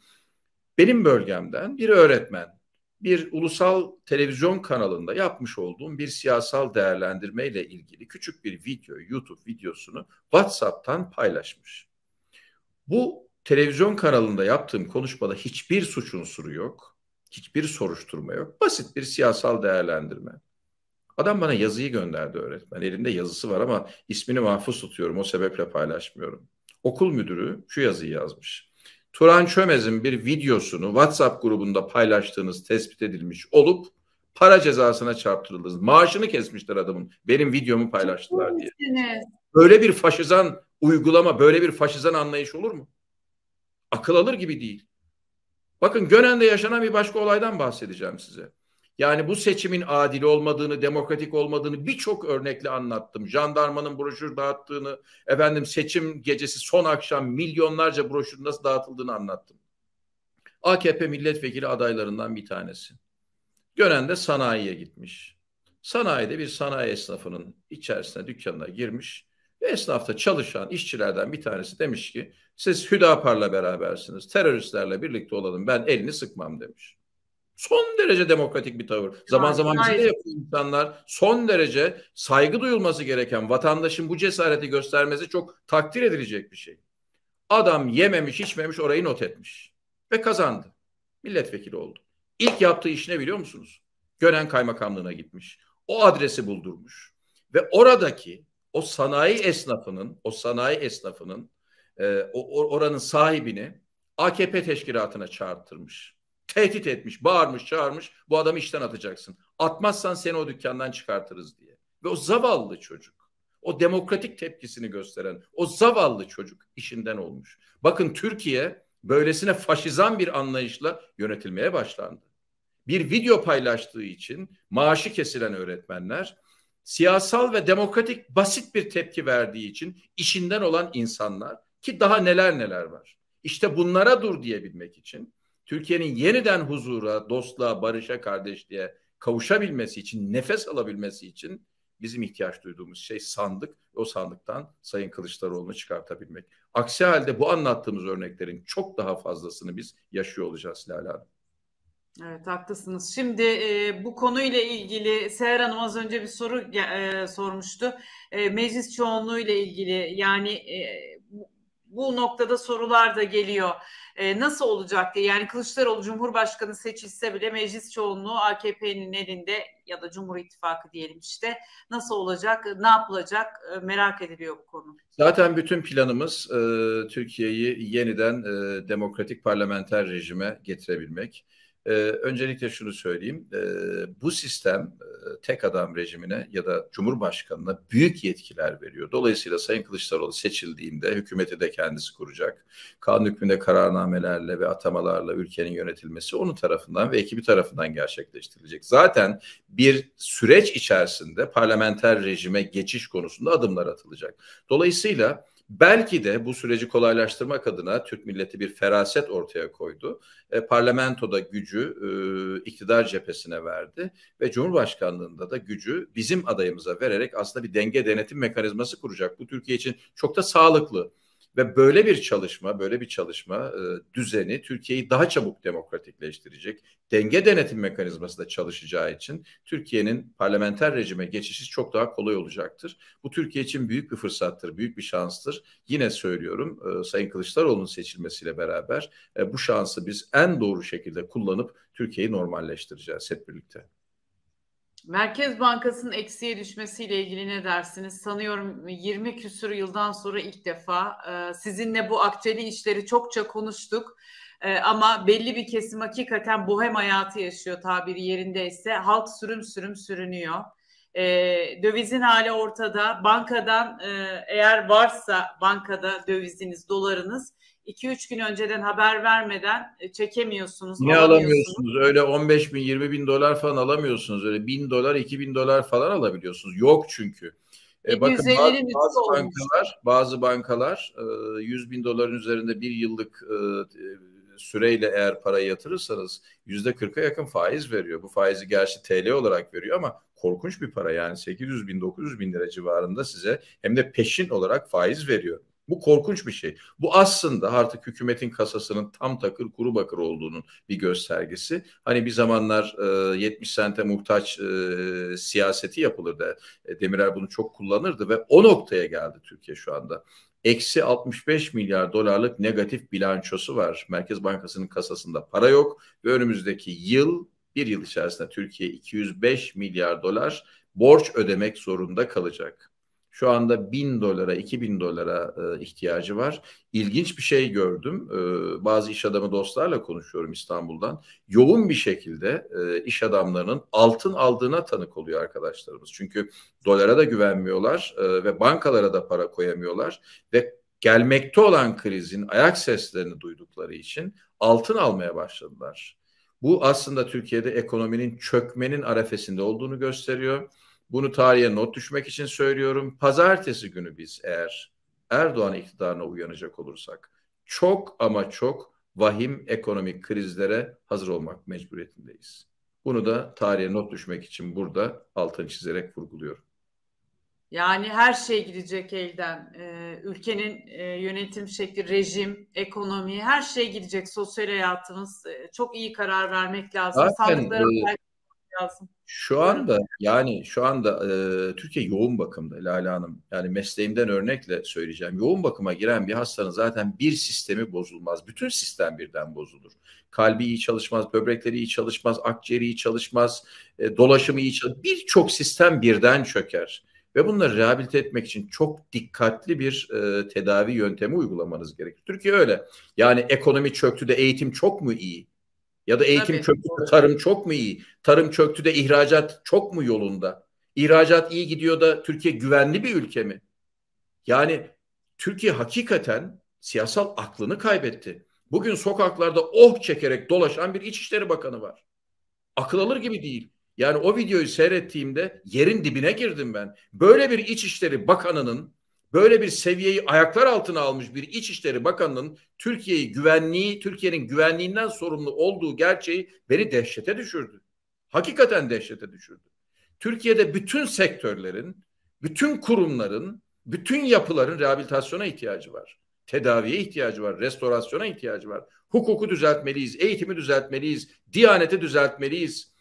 benim bölgemden bir öğretmen bir ulusal televizyon kanalında yapmış olduğum bir siyasal değerlendirme ile ilgili küçük bir video, YouTube videosunu WhatsApp'tan paylaşmış. Bu televizyon kanalında yaptığım konuşmada hiçbir suç unsuru yok, hiçbir soruşturma yok. Basit bir siyasal değerlendirme. Adam bana yazıyı gönderdi öğretmen. Elimde yazısı var ama ismini mahfuz tutuyorum. O sebeple paylaşmıyorum. Okul müdürü şu yazıyı yazmış. Turan Çömez'in bir videosunu WhatsApp grubunda paylaştığınız tespit edilmiş olup para cezasına çarptırıldınız. Maaşını kesmişler adamın. Benim videomu paylaştılar diye. Böyle bir faşizan uygulama, böyle bir faşizan anlayış olur mu? Akıl alır gibi değil. Bakın Gönen'de yaşanan bir başka olaydan bahsedeceğim size. Yani bu seçimin adil olmadığını, demokratik olmadığını birçok örnekle anlattım. Jandarmanın broşür dağıttığını, efendim seçim gecesi son akşam milyonlarca broşürün nasıl dağıtıldığını anlattım. AKP milletvekili adaylarından bir tanesi. Gören de sanayiye gitmiş. Sanayide bir sanayi esnafının içerisine dükkanına girmiş. Ve esnafta çalışan işçilerden bir tanesi demiş ki siz Hüdapar'la berabersiniz. Teröristlerle birlikte olalım ben elini sıkmam demiş. Son derece demokratik bir tavır. Zaman zaman bizde yapıyor insanlar. Son derece saygı duyulması gereken vatandaşın bu cesareti göstermesi çok takdir edilecek bir şey. Adam yememiş içmemiş orayı not etmiş. Ve kazandı. Milletvekili oldu. İlk yaptığı iş ne biliyor musunuz? Gören kaymakamlığına gitmiş. O adresi buldurmuş. Ve oradaki o sanayi esnafının, o sanayi esnafının, e, o, oranın sahibini AKP teşkilatına çağırttırmış. Tehdit etmiş, bağırmış, çağırmış. Bu adamı işten atacaksın. Atmazsan seni o dükkandan çıkartırız diye. Ve o zavallı çocuk, o demokratik tepkisini gösteren o zavallı çocuk işinden olmuş. Bakın Türkiye böylesine faşizan bir anlayışla yönetilmeye başlandı. Bir video paylaştığı için maaşı kesilen öğretmenler siyasal ve demokratik basit bir tepki verdiği için işinden olan insanlar ki daha neler neler var. İşte bunlara dur diyebilmek için Türkiye'nin yeniden huzura, dostluğa, barışa, kardeşliğe kavuşabilmesi için, nefes alabilmesi için bizim ihtiyaç duyduğumuz şey sandık. O sandıktan Sayın Kılıçdaroğlu'nu çıkartabilmek. Aksi halde bu anlattığımız örneklerin çok daha fazlasını biz yaşıyor olacağız Lala Hanım. Evet haklısınız. Şimdi e, bu konuyla ilgili Seher Hanım az önce bir soru e, sormuştu. E, meclis çoğunluğu ile ilgili yani e, bu noktada sorular da geliyor. E, nasıl olacak diye yani Kılıçdaroğlu Cumhurbaşkanı seçilse bile meclis çoğunluğu AKP'nin elinde ya da Cumhur İttifakı diyelim işte nasıl olacak ne yapılacak e, merak ediliyor bu konu. Zaten bütün planımız e, Türkiye'yi yeniden e, demokratik parlamenter rejime getirebilmek. E, öncelikle şunu söyleyeyim. E, bu sistem e, tek adam rejimine ya da Cumhurbaşkanı'na büyük yetkiler veriyor. Dolayısıyla Sayın Kılıçdaroğlu seçildiğinde hükümeti de kendisi kuracak. Kanun hükmünde kararnamelerle ve atamalarla ülkenin yönetilmesi onun tarafından ve ekibi tarafından gerçekleştirilecek. Zaten bir süreç içerisinde parlamenter rejime geçiş konusunda adımlar atılacak. Dolayısıyla Belki de bu süreci kolaylaştırmak adına Türk milleti bir feraset ortaya koydu. E, parlamentoda gücü e, iktidar cephesine verdi ve Cumhurbaşkanlığında da gücü bizim adayımıza vererek aslında bir denge denetim mekanizması kuracak. Bu Türkiye için çok da sağlıklı. Ve böyle bir çalışma, böyle bir çalışma e, düzeni Türkiye'yi daha çabuk demokratikleştirecek. Denge denetim mekanizması da çalışacağı için Türkiye'nin parlamenter rejime geçişi çok daha kolay olacaktır. Bu Türkiye için büyük bir fırsattır, büyük bir şanstır. Yine söylüyorum e, Sayın Kılıçdaroğlu'nun seçilmesiyle beraber e, bu şansı biz en doğru şekilde kullanıp Türkiye'yi normalleştireceğiz hep birlikte. Merkez Bankası'nın eksiye düşmesiyle ilgili ne dersiniz? Sanıyorum 20 küsur yıldan sonra ilk defa e, sizinle bu akçeli işleri çokça konuştuk. E, ama belli bir kesim hakikaten bohem hayatı yaşıyor tabiri yerindeyse. Halk sürüm sürüm sürünüyor. E, dövizin hali ortada. Bankadan e, eğer varsa bankada döviziniz, dolarınız 2-3 gün önceden haber vermeden e, çekemiyorsunuz. Ne alamıyorsunuz? Öyle 15 bin 20 bin dolar falan alamıyorsunuz. Öyle 1000 dolar 2000 dolar falan alabiliyorsunuz. Yok çünkü. E bakın bazı, bazı bankalar, bazı bankalar 100 e, bin doların üzerinde bir yıllık e, süreyle eğer para yatırırsanız yüzde 40'a yakın faiz veriyor. Bu faizi gerçi TL olarak veriyor ama korkunç bir para yani 800 bin 900 bin lira civarında size hem de peşin olarak faiz veriyor. Bu korkunç bir şey. Bu aslında artık hükümetin kasasının tam takır kuru bakır olduğunun bir göstergesi. Hani bir zamanlar e, 70 sente muhtaç e, siyaseti yapılırdı. E, Demirel bunu çok kullanırdı ve o noktaya geldi Türkiye şu anda. Eksi 65 milyar dolarlık negatif bilançosu var. Merkez Bankası'nın kasasında para yok ve önümüzdeki yıl bir yıl içerisinde Türkiye 205 milyar dolar borç ödemek zorunda kalacak. Şu anda 1000 dolara, 2000 dolara e, ihtiyacı var. İlginç bir şey gördüm. E, bazı iş adamı dostlarla konuşuyorum İstanbul'dan. Yoğun bir şekilde e, iş adamlarının altın aldığına tanık oluyor arkadaşlarımız. Çünkü dolara da güvenmiyorlar e, ve bankalara da para koyamıyorlar ve gelmekte olan krizin ayak seslerini duydukları için altın almaya başladılar. Bu aslında Türkiye'de ekonominin çökmenin arefesinde olduğunu gösteriyor bunu tarihe not düşmek için söylüyorum. Pazartesi günü biz eğer Erdoğan iktidarına uyanacak olursak çok ama çok vahim ekonomik krizlere hazır olmak mecburiyetindeyiz. Bunu da tarihe not düşmek için burada altını çizerek vurguluyorum. Yani her şey gidecek elden. Ee, ülkenin e, yönetim şekli, rejim, ekonomi her şey gidecek. Sosyal hayatımız e, çok iyi karar vermek lazım. Zaten, Sağlıklara e, lazım. Şu anda yani şu anda e, Türkiye yoğun bakımda Lale Hanım. Yani mesleğimden örnekle söyleyeceğim. Yoğun bakıma giren bir hastanın zaten bir sistemi bozulmaz. Bütün sistem birden bozulur. Kalbi iyi çalışmaz, böbrekleri iyi çalışmaz, akciğeri iyi çalışmaz, e, dolaşımı iyi çalışmaz. Birçok sistem birden çöker. Ve bunları rehabilite etmek için çok dikkatli bir e, tedavi yöntemi uygulamanız gerekir. Türkiye öyle. Yani ekonomi çöktü de eğitim çok mu iyi? Ya da eğitim Tabii. çöktü, tarım çok mu iyi? Tarım çöktü de ihracat çok mu yolunda? İhracat iyi gidiyor da Türkiye güvenli bir ülke mi? Yani Türkiye hakikaten siyasal aklını kaybetti. Bugün sokaklarda oh çekerek dolaşan bir İçişleri Bakanı var. Akıl alır gibi değil. Yani o videoyu seyrettiğimde yerin dibine girdim ben. Böyle bir İçişleri Bakanı'nın böyle bir seviyeyi ayaklar altına almış bir İçişleri Bakanı'nın Türkiye'yi güvenliği, Türkiye'nin güvenliğinden sorumlu olduğu gerçeği beni dehşete düşürdü. Hakikaten dehşete düşürdü. Türkiye'de bütün sektörlerin, bütün kurumların, bütün yapıların rehabilitasyona ihtiyacı var. Tedaviye ihtiyacı var, restorasyona ihtiyacı var. Hukuku düzeltmeliyiz, eğitimi düzeltmeliyiz, diyaneti düzeltmeliyiz.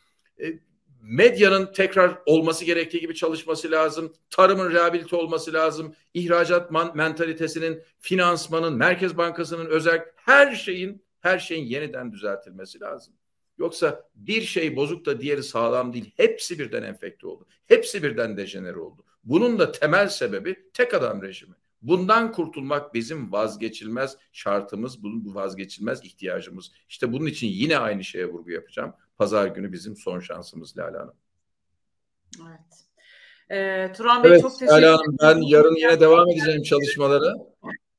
E, medyanın tekrar olması gerektiği gibi çalışması lazım. Tarımın rehabilite olması lazım. İhracat man- mentalitesinin, finansmanın, Merkez Bankası'nın özel her şeyin her şeyin yeniden düzeltilmesi lazım. Yoksa bir şey bozuk da diğeri sağlam değil. Hepsi birden enfekte oldu. Hepsi birden dejenere oldu. Bunun da temel sebebi tek adam rejimi. Bundan kurtulmak bizim vazgeçilmez şartımız, bu vazgeçilmez ihtiyacımız. İşte bunun için yine aynı şeye vurgu yapacağım. Pazar günü bizim son şansımız Lala Hanım. Evet. E, Turan Bey evet, çok teşekkür ederim. Hanım, ben yarın yine devam edeceğim çalışmalara.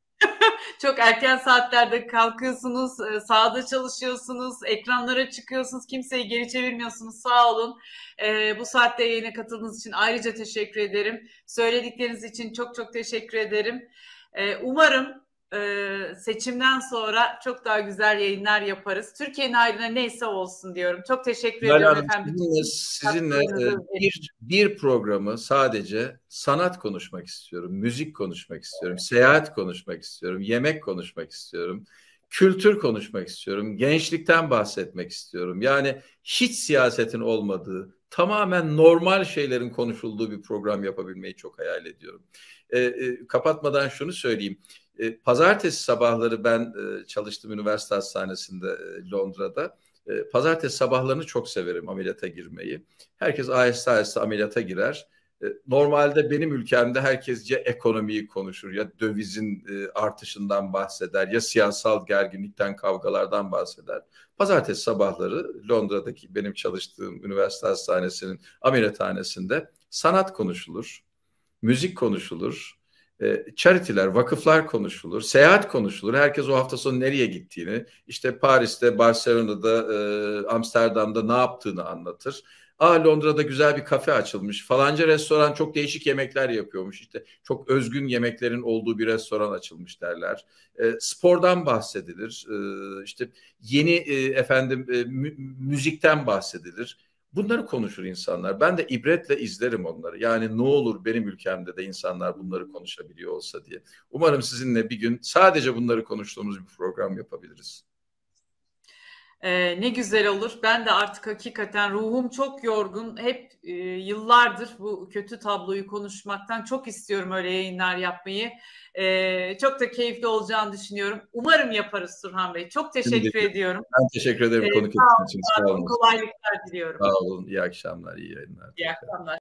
<laughs> çok erken saatlerde kalkıyorsunuz, e, sahada çalışıyorsunuz, ekranlara çıkıyorsunuz, kimseyi geri çevirmiyorsunuz. Sağ olun. E, bu saatte yayına katıldığınız için ayrıca teşekkür ederim. Söyledikleriniz için çok çok teşekkür ederim. E, umarım e, seçimden sonra çok daha güzel yayınlar yaparız. Türkiye'nin ayrına neyse olsun diyorum. Çok teşekkür Bilal ediyorum abi, efendim. Sizinle, sizinle bir, bir programı sadece sanat konuşmak istiyorum, müzik konuşmak istiyorum, evet. seyahat konuşmak istiyorum, yemek konuşmak istiyorum, kültür konuşmak istiyorum, gençlikten bahsetmek istiyorum. Yani hiç siyasetin olmadığı, tamamen normal şeylerin konuşulduğu bir program yapabilmeyi çok hayal ediyorum. E, e, kapatmadan şunu söyleyeyim e, pazartesi sabahları ben e, çalıştım üniversite hastanesinde e, Londra'da. E, pazartesi sabahlarını çok severim ameliyata girmeyi. Herkes aheste aheste ameliyata girer. normalde benim ülkemde herkes ya ekonomiyi konuşur ya dövizin artışından bahseder ya siyasal gerginlikten kavgalardan bahseder. Pazartesi sabahları Londra'daki benim çalıştığım üniversite hastanesinin ameliyathanesinde sanat konuşulur, müzik konuşulur, e, charity'ler, vakıflar konuşulur, seyahat konuşulur. Herkes o hafta sonu nereye gittiğini, işte Paris'te, Barcelona'da, e, Amsterdam'da ne yaptığını anlatır. Aa Londra'da güzel bir kafe açılmış. Falanca restoran çok değişik yemekler yapıyormuş. İşte çok özgün yemeklerin olduğu bir restoran açılmış derler. E, spordan bahsedilir. E, işte yeni e, efendim e, müzikten bahsedilir Bunları konuşur insanlar. Ben de ibretle izlerim onları. Yani ne olur benim ülkemde de insanlar bunları konuşabiliyor olsa diye. Umarım sizinle bir gün sadece bunları konuştuğumuz bir program yapabiliriz. Ee, ne güzel olur. Ben de artık hakikaten ruhum çok yorgun. Hep e, yıllardır bu kötü tabloyu konuşmaktan çok istiyorum öyle yayınlar yapmayı. Ee, çok da keyifli olacağını düşünüyorum. Umarım yaparız Turhan Bey. Çok teşekkür Şimdi, ediyorum. Ben teşekkür ederim ee, konuk ettiğiniz için. Sağ olun. Kolaylıklar diliyorum. Sağ olun. İyi akşamlar, İyi yayınlar. İyi akşamlar.